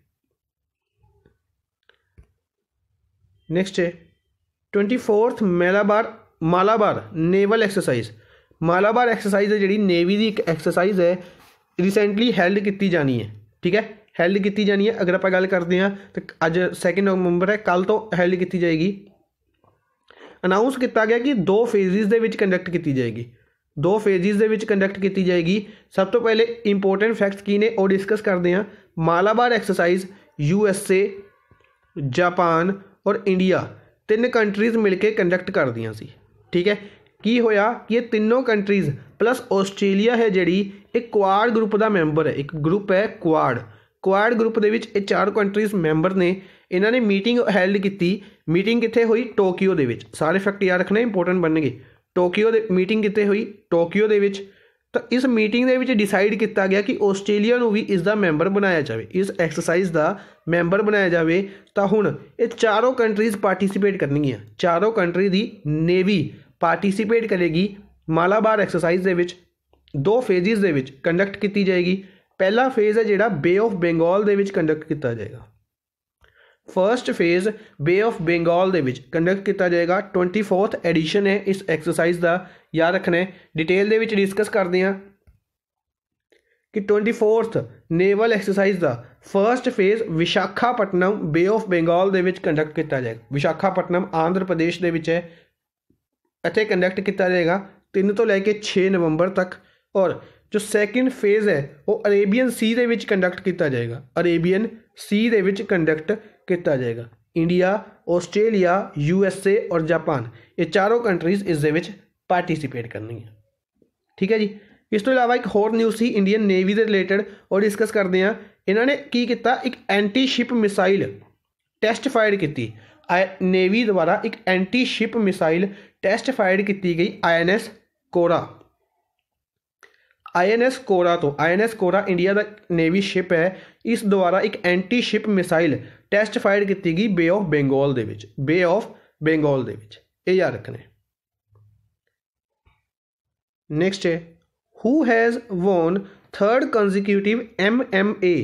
ਨੈਕਸਟ ਹੈ 24th Malabar Malabar naval exercise Malabar exercise ਹੈ ਜਿਹੜੀ ਨੇਵੀ ਦੀ ਇੱਕ ਐਕਸਰਸਾਈਜ਼ ਹੈ ਰੀਸੈਂਟਲੀ ਹੈਲਡ ਕੀਤੀ ਜਾਣੀ ਹੈ ਠੀਕ ਹੈ ਹੈਲਡ ਕੀਤੀ ਜਾਣੀ ਹੈ ਅਗਰ ਆਪਾਂ ਗੱਲ ਕਰਦੇ ਹਾਂ ਤਾਂ ਅੱਜ 2 ਨਵੰਬਰ ਹੈ ਕੱਲ ਤੋਂ ਹੈਲਡ ਕੀਤੀ ਜਾਏਗੀ ਅਨਾਉਂਸ ਕੀਤਾ ਗਿਆ ਕਿ ਦੋ ਫੇਜ਼ਿਸ ਦੇ ਵਿੱਚ ਕੰਡਕਟ ਕੀਤੀ ਜਾਏਗੀ ਦੋ ਫੇਜ਼ਿਸ ਦੇ ਵਿੱਚ ਕੰਡਕਟ ਕੀਤੀ ਜਾਏਗੀ ਸਭ ਤੋਂ ਪਹਿਲੇ ਇੰਪੋਰਟੈਂਟ ਫੈਕਟਸ ਕੀ ਨੇ ਉਹ ਡਿਸਕਸ ਕਰਦੇ ਹਾਂ Malabar exercise U S A Japan ਔਰ ਇੰਡੀਆ ਤਿੰਨ ਕੰਟਰੀਜ਼ ਮਿਲ ਕੇ ਕੰਡਕਟ ਕਰਦੀਆਂ ਸੀ ਠੀਕ ਹੈ ਕੀ ਹੋਇਆ ਕਿ ਇਹ ਤਿੰਨੋਂ ਕੰਟਰੀਜ਼ ਪਲੱਸ ਆਸਟ੍ਰੇਲੀਆ ਹੈ ਜਿਹੜੀ ਇੱਕ ਕੁਆਡ ਗਰੁੱਪ ਦਾ ਮੈਂਬਰ ਹੈ ਇੱਕ ਗਰੁੱਪ ਹੈ ਕੁਆਡ ਕੁਆਡ ਗਰੁੱਪ ਦੇ ਵਿੱਚ ਇਹ ਚਾਰ ਕੰਟਰੀਜ਼ ਮੈਂਬਰ ਨੇ ਇਹਨਾਂ ਨੇ ਮੀਟਿੰਗ ਹੈਲਡ ਕੀਤੀ ਮੀਟਿੰਗ ਕਿੱਥੇ ਹੋਈ ਟੋਕੀਓ ਦੇ ਵਿੱਚ ਸਾਰੇ ਫੈਕਟ ਯਾਦ ਰੱਖਣਾ ਇੰਪੋਰਟੈਂਟ ਬਣਨਗੇ ਟੋਕੀਓ ਦੇ ਮੀਟਿੰਗ ਕਿੱਥੇ ਹੋਈ ਟੋਕੀਓ ਦੇ ਵਿੱਚ ਤਾਂ ਇਸ ਮੀਟਿੰਗ ਦੇ ਵਿੱਚ ਡਿਸਾਈਡ ਕੀਤਾ ਗਿਆ ਕਿ ਆਸਟ੍ਰੇਲੀਆ ਨੂੰ ਵੀ ਇਸ ਦਾ ਮੈਂਬਰ ਬਣਾਇਆ ਜਾਵੇ ਇਸ ਐਕਸਰਸਾਈਜ਼ ਦਾ ਮੈਂਬਰ ਬਣਾਇਆ ਜਾਵੇ ਤਾਂ ਹੁਣ ਇਹ ਚਾਰੋਂ ਕੰਟਰੀਜ਼ ਪਾਰਟਿਸਿਪੇਟ ਕਰਨਗੀਆਂ ਚਾਰੋਂ ਕੰਟਰੀ ਦੀ ਨੇਵੀ ਪਾਰਟਿਸਿਪੇਟ ਕਰੇਗੀ ਮਾਲਾਬਾਰ ਐਕਸਰਸਾਈਜ਼ ਦੇ ਵਿੱਚ ਦੋ ਫੇਜ਼ਿਸ ਦੇ ਵਿੱਚ ਕੰਡਕਟ ਕੀਤੀ ਜਾਏਗੀ ਪਹਿਲਾ ਫੇਜ਼ ਹੈ ਜਿਹੜਾ ਬੇ ਆਫ ਬੰਗਾਲ ਦੇ ਵਿੱਚ ਕੰਡਕਟ ਕੀਤਾ ਜਾਏਗਾ first phase bay of Bengal ਦੇ ਵਿੱਚ ਕੰਡਕਟ ਕੀਤਾ ਜਾਏਗਾ 24th ਐਡੀਸ਼ਨ ਹੈ ਇਸ ਐਕਸਰਸਾਈਜ਼ ਦਾ ਯਾਦ ਰੱਖਣਾ ਹੈ ਡਿਟੇਲ ਦੇ ਵਿੱਚ ਡਿਸਕਸ ਕਰਦੇ ਹਾਂ ਕਿ 24th ਨੇਵਲ ਐਕਸਰਸਾਈਜ਼ ਦਾ first phase Visakhapatnam bay of Bengal ਦੇ ਵਿੱਚ ਕੰਡਕਟ ਕੀਤਾ ਜਾਏਗਾ ਵਿਸ਼ਾਖਾਪਟਨਮ ਆਂਧਰਾ ਪ੍ਰਦੇਸ਼ ਦੇ ਵਿੱਚ ਹੈ ਇੱਥੇ ਕੰਡਕਟ ਕੀਤਾ ਜਾਏਗਾ 3 ਤੋਂ ਲੈ ਕੇ 6 ਨਵੰਬਰ ਤੱਕ ਔਰ ਜੋ ਸੈਕਿੰਡ ਫੇਜ਼ ਹੈ ਉਹ ਅਰੇਬੀਅਨ ਸੀ ਦੇ ਵਿੱਚ ਕੰਡਕਟ ਕੀਤਾ ਜਾਏਗਾ ਅਰੇਬੀਅਨ ਸੀ ਦੇ ਵਿੱਚ ਕੰਡਕਟ ਕੀਤਾ ਜਾਏਗਾ India Australia U S A ਔਰ ਜਾਪਾਨ ਇਹ ਚਾਰੋਂ ਕੰਟਰੀਜ਼ ਇਸ ਦੇ ਵਿੱਚ ਪਾਰਟਿਸਿਪੇਟ ਕਰਨਗੀਆਂ ਠੀਕ ਹੈ ਜੀ ਇਸ ਤੋਂ ਇਲਾਵਾ ਇੱਕ ਹੋਰ ਨਿਊਜ਼ ਸੀ ਇੰਡੀਅਨ ਨੇਵੀ ਦੇ ਰਿਲੇਟਡ ਔਰ ਡਿਸਕਸ ਕਰਦੇ ਆ ਇਹਨਾਂ ਨੇ ਕੀ ਕੀਤਾ ਇੱਕ anti ship missile test fire ਕੀਤੀ ਨੇਵੀ ਦੁਆਰਾ ਇੱਕ anti ship missile test fire की गई I N S Kora I N S Kora तो I N S Kora India का नेवी शिप है इस द्वारा एक anti ship missile test fire की गई बे ऑफ बेंगोल दे बे ऑफ बेंगोल दे याद रखने नैक्सट है who has won third consecutive M M A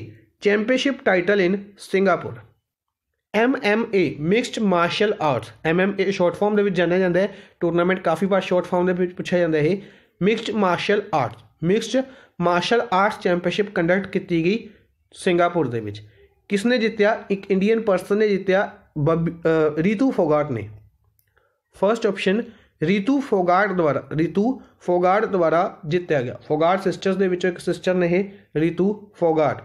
championship title in Singapore M M A mixed martial arts M M A short form ਦੇ ਵਿੱਚ ਜਾਣਿਆ ਜਾਂਦਾ ਹੈ ਟੂਰਨਾਮੈਂਟ ਕਾਫੀ ਵਾਰ ਸ਼ਾਰਟ ਫਾਰਮ ਦੇ ਵਿੱਚ ਪੁੱਛਿਆ ਜਾਂਦਾ ਹੈ mixed martial arts mixed martial arts championship conduct ਕੀਤੀ ਗਈ ਸਿੰਗਾਪੁਰ ਦੇ ਵਿੱਚ ਕਿਸ ਨੇ ਜਿੱਤਿਆ ਇੱਕ ਇੰਡੀਅਨ ਪਰਸਨ ਨੇ ਜਿੱਤਿਆ ਰੀਤੂ ਫੋਗਾਟ ਨੇ ਫਰਸਟ ਆਪਸ਼ਨ ਰੀਤੂ ਫੋਗਾਟ ਦੁਆਰਾ ਰੀਤੂ ਫੋਗਾਟ ਦੁਆਰਾ ਜਿੱਤਿਆ ਗਿਆ ਫੋਗਾਟ ਸਿਸਟਰਸ ਦੇ ਵਿੱਚੋਂ ਇੱਕ ਸਿਸਟਰ ਨੇ ਇਹ ਰੀਤੂ ਫੋਗਾਟ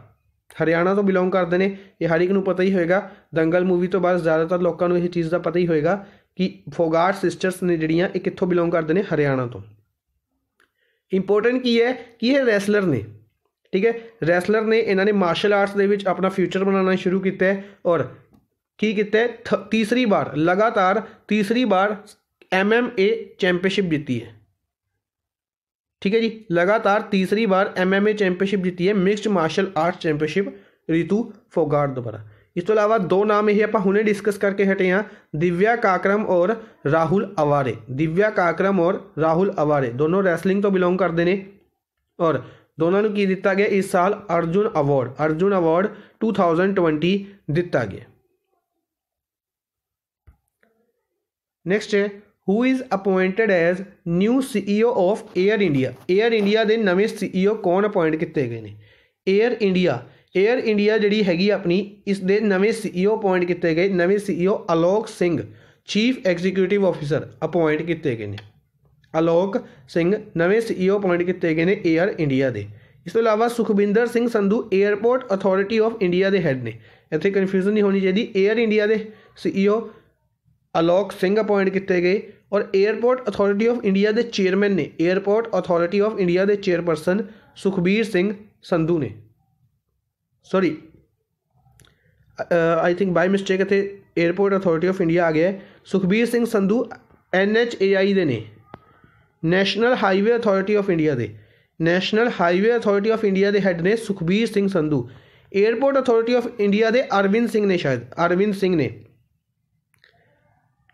ਹਰਿਆਣਾ ਤੋਂ ਬਿਲੋਂਗ ਕਰਦੇ ਨੇ ਇਹ ਹਰ ਇੱਕ ਨੂੰ ਪਤਾ ਹੀ ਹੋਵੇਗਾ ਦੰਗਲ ਮੂਵੀ ਤੋਂ ਬਾਅਦ ਜ਼ਿਆਦਾਤਰ ਲੋਕਾਂ ਨੂੰ ਇਹ ਚੀਜ਼ ਦਾ ਪਤਾ ਹੀ ਹੋਏਗਾ ਕਿ ਫੋਗਾਟ ਸਿਸਟਰਸ ਨੇ ਜਿਹੜੀਆਂ ਇਹ ਕਿੱਥੋਂ ਬਿਲੋਂਗ ਕਰਦੇ ਨੇ ਹਰਿਆਣਾ ਤੋਂ ਇੰਪੋਰਟੈਂਟ ਕੀ ਹੈ ਕਿ ਇਹ ਰੈਸਲਰ ਨੇ ਠੀਕ ਹੈ ਰੈਸਲਰ ਨੇ ਇਹਨਾਂ ਨੇ ਮਾਰਸ਼ਲ ਆਰਟਸ ਦੇ ਵਿੱਚ ਆਪਣਾ ਫਿਊਚਰ ਬਣਾਉਣਾ ਸ਼ੁਰੂ ਕੀਤਾ ਹੈ ਔਰ ਕੀ ਕੀਤਾ ਹੈ ਤੀਸਰੀ ਵਾਰ ਲਗਾਤਾਰ ਤੀਸਰੀ ਵਾਰ ਐਮਐਮਏ ਚੈਂਪੀਅਨਸ਼ਿਪ ਜਿੱਤੀ ਹੈ ਠੀਕ ਹੈ ਜੀ ਲਗਾਤਾਰ ਤੀਸਰੀ ਵਾਰ ਐਮਐਮਏ ਚੈਂਪੀਅਨਸ਼ਿਪ ਜਿੱਤੀ ਹੈ mixed martial arts championship Ritu Phogat ਦੁਆਰਾ ਇਸ ਤੋਂ ਇਲਾਵਾ ਦੋ ਨਾਮ ਇਹ ਆਪਾਂ ਹੁਣੇ ਡਿਸਕਸ ਕਰਕੇ ਹਟੇ ਆ ਦਿਵਿਆ ਕਾਕਰਮ ਔਰ ਰਾਹੁਲ ਅਵਾਰੇ ਦਿਵਿਆ ਕਾਕਰਮ ਔਰ ਰਾਹੁਲ ਅਵਾਰੇ ਦੋਨੋਂ ਰੈਸਲਿੰਗ ਤੋਂ ਬਿਲੋਂਗ ਕਰਦੇ ਨੇ ਔਰ ਦੋਨਾਂ ਨੂੰ ਕੀ ਦਿੱਤਾ ਗਿਆ ਇਸ ਸਾਲ ਅਰਜੁਨ ਅਵਾਰਡ ਅਰਜੁਨ ਅਵਾਰਡ 2020 ਦਿੱਤਾ ਗਿਆ next who is appointed as new CEO of air India air India ਦੇ ਨਵੇਂ ਸੀਈਓ e ਕੌਣ ਅਪਾਇੰਟ ਕੀਤੇ ਗਏ ਨੇ 에ਅਰ ਇੰਡੀਆ ਏਅਰ ਇੰਡੀਆ ਜਿਹੜੀ ਹੈਗੀ ਆਪਣੀ ਇਸ ਦੇ ਨਵੇਂ ਸੀਈਓ ਅਪਾਇੰਟ e ਕੀਤੇ ਗਏ ਨਵੇਂ CEO e Alok Singh chief executive officer appoint ਕੀਤੇ ਗਏ ਨੇ ਅਲੋਕ ਸਿੰਘ ਨਵੇਂ ਸੀਈਓ ਅਪਾਇੰਟ e ਕੀਤੇ ਗਏ ਨੇ ਏਅਰ ਇੰਡੀਆ ਦੇ ਇਸ ਤੋਂ ਇਲਾਵਾ Sukhbinder Singh Sandhu airport authority of India ਦੇ ਹੈੱਡ ਨੇ ਇੱਥੇ ਕਨਫਿਊਜ਼ਨ ਨਹੀਂ ਹੋਣੀ ਚਾਹੀਦੀ 에ਅਰ ਇੰਡੀਆ ਦੇ ਸੀਈਓ ਅਲੋਕ ਸਿੰਘ ਅਪਾਇੰਟ ਕੀਤੇ ਗਏ ਔਰ 에ਅਰਪੋਰਟ ਅਥਾਰਟੀ ਆਫ ਇੰਡੀਆ ਦੇ ਚੇਅਰਮੈਨ ਨੇ 에ਅਰਪੋਰਟ ਅਥਾਰਟੀ ਆਫ ਇੰਡੀਆ ਦੇ ਚੇਅਰਪਰਸਨ ਸੁਖਬੀਰ ਸਿੰਘ ਸੰਧੂ ਨੇ sorry I think by mistake ਇਥੇ 에어ਪੋਰਟ ਅਥਾਰਟੀ ਆਫ ਇੰਡੀਆ ਆ ਗਿਆ Sukhbir Singh Sandhu N H A I ਦੇ ਨੇ national highway authority of India ਦੇ national highway authority of India ਦੇ ਹੈੱਡ ਨੇ Sukhbir Singh Sandhu airport authority of India ਦੇ ਅਰਵਿੰਦ ਸਿੰਘ ਨੇ ਸ਼ਾਇਦ ਅਰਵਿੰਦ ਸਿੰਘ ਨੇ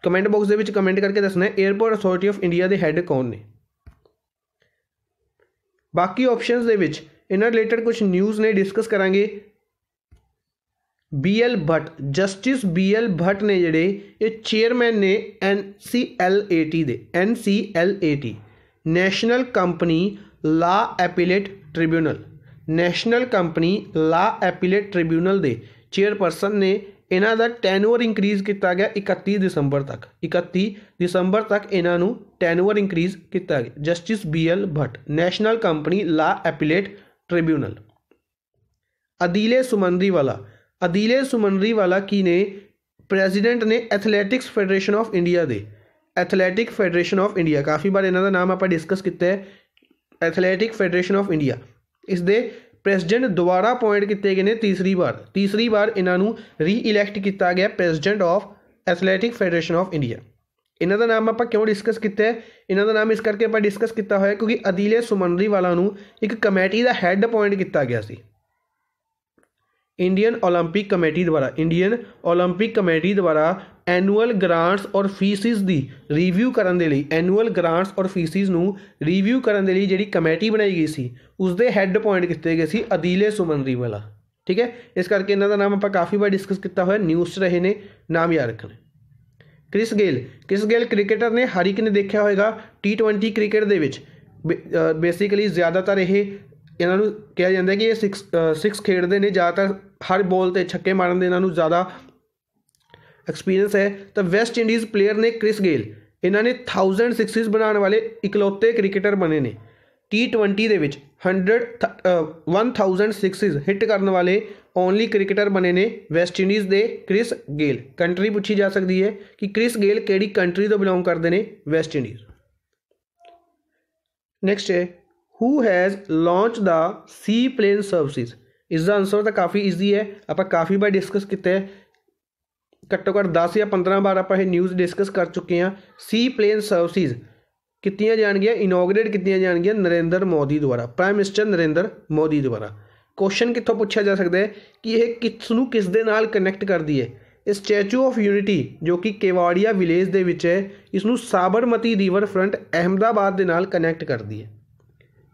ਕਮੈਂਟ ਬਾਕਸ ਦੇ ਵਿੱਚ ਕਮੈਂਟ ਕਰਕੇ ਦੱਸਣਾ ਹੈ 에ਅਰਪੋਰਟ ਅਥਾਰਟੀ ਆਫ ਇੰਡੀਆ ਦੇ ਹੈੱਡ ਕੌਣ ਨੇ ਬਾਕੀ ਆਪਸ਼ਨਸ ਦੇ ਵਿੱਚ ਇਹਨਾਂ ਰਿਲੇਟਡ ਕੁਝ ਨਿਊਜ਼ ਨੇ ਡਿਸਕਸ ਕਰਾਂਗੇ B L Bhat justice B L Bhat ਨੇ ਜਿਹੜੇ ਇਹ ਚੇਅਰਮੈਨ ਨੇ ਐਨ ਸੀ ਐਲ ਏ ਟੀ ਦੇ N C L A T national company law appellate tribunal national company law appellate tribunal ਦੇ ਚੇਅਰਪਰਸਨ ਨੇ ਇਹਨਾਂ ਦਾ ਟੈਨਓਵਰ ਇਨਕਰੀਜ਼ ਕੀਤਾ ਗਿਆ 31 ਦਸੰਬਰ ਤੱਕ 31 ਦਸੰਬਰ ਤੱਕ ਇਹਨਾਂ ਨੂੰ ਟੈਨਓਵਰ ਇਨਕਰੀਜ਼ ਕੀਤਾ ਗਿਆ justice B L Bhat national company law appellate tribunal ਅਦੀਲੇ ਸੁਮੰਦਰੀ ਵਾਲਾ ਅਦੀਲੇ ਸੁਮੰਦਰੀ ਵਾਲਾ ਕੀ ਨੇ ਪ੍ਰੈਜ਼ੀਡੈਂਟ ਨੇ ਐਥਲੈਟਿਕਸ ਫੈਡਰੇਸ਼ਨ ਆਫ ਇੰਡੀਆ ਦੇ ਐਥਲੈਟਿਕ ਫੈਡਰੇਸ਼ਨ ਆਫ ਇੰਡੀਆ ਕਾਫੀ ਵਾਰ ਇਹਨਾਂ ਦਾ ਨਾਮ ਆਪਾਂ ਡਿਸਕਸ ਕੀਤਾ ਹੈ ਐਥਲੈਟਿਕ ਫੈਡਰੇਸ਼ਨ ਆਫ ਇੰਡੀਆ ਇਸ ਦੇ ਪ੍ਰੈਜ਼ੀਡੈਂਟ ਦੁਬਾਰਾ ਅਪਾਇੰਟ ਕੀਤੇ ਗਏ ਨੇ ਤੀਸਰੀ ਵਾਰ ਤੀਸਰੀ ਵਾਰ ਇਹਨਾਂ ਨੂੰ ਰੀ ਇਲੈਕਟ ਕੀਤਾ ਗਿਆ president of athletic federation of India ਇਹਨਾਂ ਦਾ ਨਾਮ ਆਪਾਂ ਕਿਉਂ ਡਿਸਕਸ ਕੀਤਾ ਹੈ ਇਹਨਾਂ ਦਾ ਨਾਮ ਇਸ ਕਰਕੇ ਆਪਾਂ ਡਿਸਕਸ ਕੀਤਾ ਹੋਇਆ ਕਿਉਂਕਿ ਅਦੀਲੇ ਸੁਮਨਰੀ ਵਾਲਾ ਨੂੰ ਇੱਕ ਕਮੇਟੀ ਦਾ ਹੈੱਡ ਅਪਾਇੰਟ ਕੀਤਾ ਗਿਆ ਸੀ ਇੰਡੀਅਨ 올림픽 ਕਮੇਟੀ ਦੁਆਰਾ ਇੰਡੀਅਨ 올림픽 ਕਮੇਟੀ ਦੁਆਰਾ ਐਨੂਅਲ ਗ੍ਰਾਂਟਸ ਔਰ ਫੀਸਿਸ ਦੀ ਰਿਵਿਊ ਕਰਨ ਦੇ ਲਈ ਐਨੂਅਲ ਗ੍ਰਾਂਟਸ ਔਰ ਫੀਸਿਸ ਨੂੰ ਰਿਵਿਊ ਕਰਨ ਦੇ ਲਈ ਜਿਹੜੀ ਕਮੇਟੀ ਬਣਾਈ ਗਈ ਸੀ ਉਸ ਦੇ ਹੈੱਡ ਅਪਾਇੰਟ ਕੀਤੇ ਗਏ ਸੀ ਅਦੀਲੇ ਸੁਮਨਰੀ ਵਾਲਾ ਠੀਕ ਹੈ ਇਸ ਕਰਕੇ ਇਹਨਾਂ ਦਾ ਨਾਮ ਆਪਾਂ ਕਾਫੀ ਵਾਰ ਡਿਸਕਸ ਕੀਤਾ ਹੋਇਆ ਨਿਊਜ਼ ਰਹੇ ਨੇ ਨਾਮ ਯਾਦ ਰੱਖਣਾ Chris Gayle Chris Gayle cricketer ਨੇ ਹਰ ਇੱਕ ਨੇ ਦੇਖਿਆ ਹੋਵੇਗਾ T20 ਕ੍ਰਿਕਟ ਦੇ ਵਿੱਚ ਬੇਸਿਕਲੀ ਜ਼ਿਆਦਾਤਰ ਇਹ ਇਹਨਾਂ ਨੂੰ ਕਿਹਾ ਜਾਂਦਾ ਕਿ ਇਹ 6 6 ਖੇਡਦੇ ਨੇ ਜ਼ਿਆਦਾਤਰ ਹਰ ਬੋਲ ਤੇ ਛੱਕੇ ਮਾਰਨ ਦੇ ਇਹਨਾਂ ਨੂੰ ਜ਼ਿਆਦਾ ਐਕਸਪੀਰੀਅੰਸ ਹੈ ਤਾਂ ਵੈਸਟ ਇੰਡੀਜ਼ ਪਲੇਅਰ ਨੇ ਕ੍ਰਿਸ ਗੇਲ ਇਹਨਾਂ ਨੇ 1000 ਸਿਕਸਿਸ ਬਣਾਉਣ ਵਾਲੇ ਇਕਲੌਤੇ ਕ੍ਰਿਕਟਰ ਬਣੇ ਨੇ T20 ਦੇ ਵਿੱਚ 100 1000 ਸਿਕਸਿਸ ਹਿੱਟ ਕਰਨ ਵਾਲੇ ਓਨਲੀ ਕ੍ਰਿਕਟਰ ਬਣੇ ਨੇ ਵੈਸਟ ਇੰਡੀਜ਼ ਦੇ ਕ੍ਰਿਸ ਗੇਲ ਕੰਟਰੀ ਪੁੱਛੀ ਜਾ ਸਕਦੀ ਹੈ ਕਿ ਕ੍ਰਿਸ ਗੇਲ ਕਿਹੜੀ ਕੰਟਰੀ ਤੋਂ ਬਿਲੋਂਗ ਕਰਦੇ ਨੇ ਵੈਸਟ ਇੰਡੀਜ਼ ਨੈਕਸਟ ਹੈ who has launch the sea plane services ਇਸ ਦਾ ਆਨਸਰ ਤਾਂ ਕਾਫੀ ਈਜ਼ੀ ਹੈ ਆਪਾਂ ਕਾਫੀ ਵਾਰ ਡਿਸਕਸ ਕੀਤਾ ਹੈ ਘੱਟੋ ਘੱਟ 10 ਜਾਂ 15 ਵਾਰ ਆਪਾਂ ਇਹ ਨਿਊਜ਼ ਡਿਸਕਸ ਕਰ ਚੁੱਕੇ ਹਾਂ ਸੀ ਪਲੇਨ ਸਰਵਿਸਿਜ਼ ਕੀਤੀਆਂ ਜਾਣਗੀਆਂ ਇਨੋਗਰੇਟ ਕੀਤੀਆਂ ਜਾਣਗੀਆਂ ਨਰਿੰਦਰ ਮੋਦੀ ਦੁਆਰਾ ਪ੍ਰਾਈਮ ਮਿਨਿਸਟਰ ਨਰਿੰਦਰ ਮੋਦੀ ਦੁਆਰਾ ਕੁਐਸਚਨ ਕਿੱਥੋਂ ਪੁੱਛਿਆ ਜਾ ਸਕਦਾ ਹੈ ਕਿ ਇਹ ਕਿਸ ਨੂੰ ਕਿਸ ਦੇ ਨਾਲ ਕਨੈਕਟ ਕਰਦੀ ਹੈ ਇਸ ਸਟੈਚੂ ਆਫ ਯੂਨਿਟੀ ਜੋ ਕਿ ਕੇਵਾੜੀਆ ਵਿਲੇਜ ਦੇ ਵਿੱਚ ਹੈ ਇਸ ਨੂੰ ਸਾਬਰਮਤੀ ਰਿਵਰ ਫਰੰਟ ਅਹਮਦਾਬਾਦ ਦੇ ਨਾਲ ਕਨੈਕਟ ਕਰਦੀ ਹੈ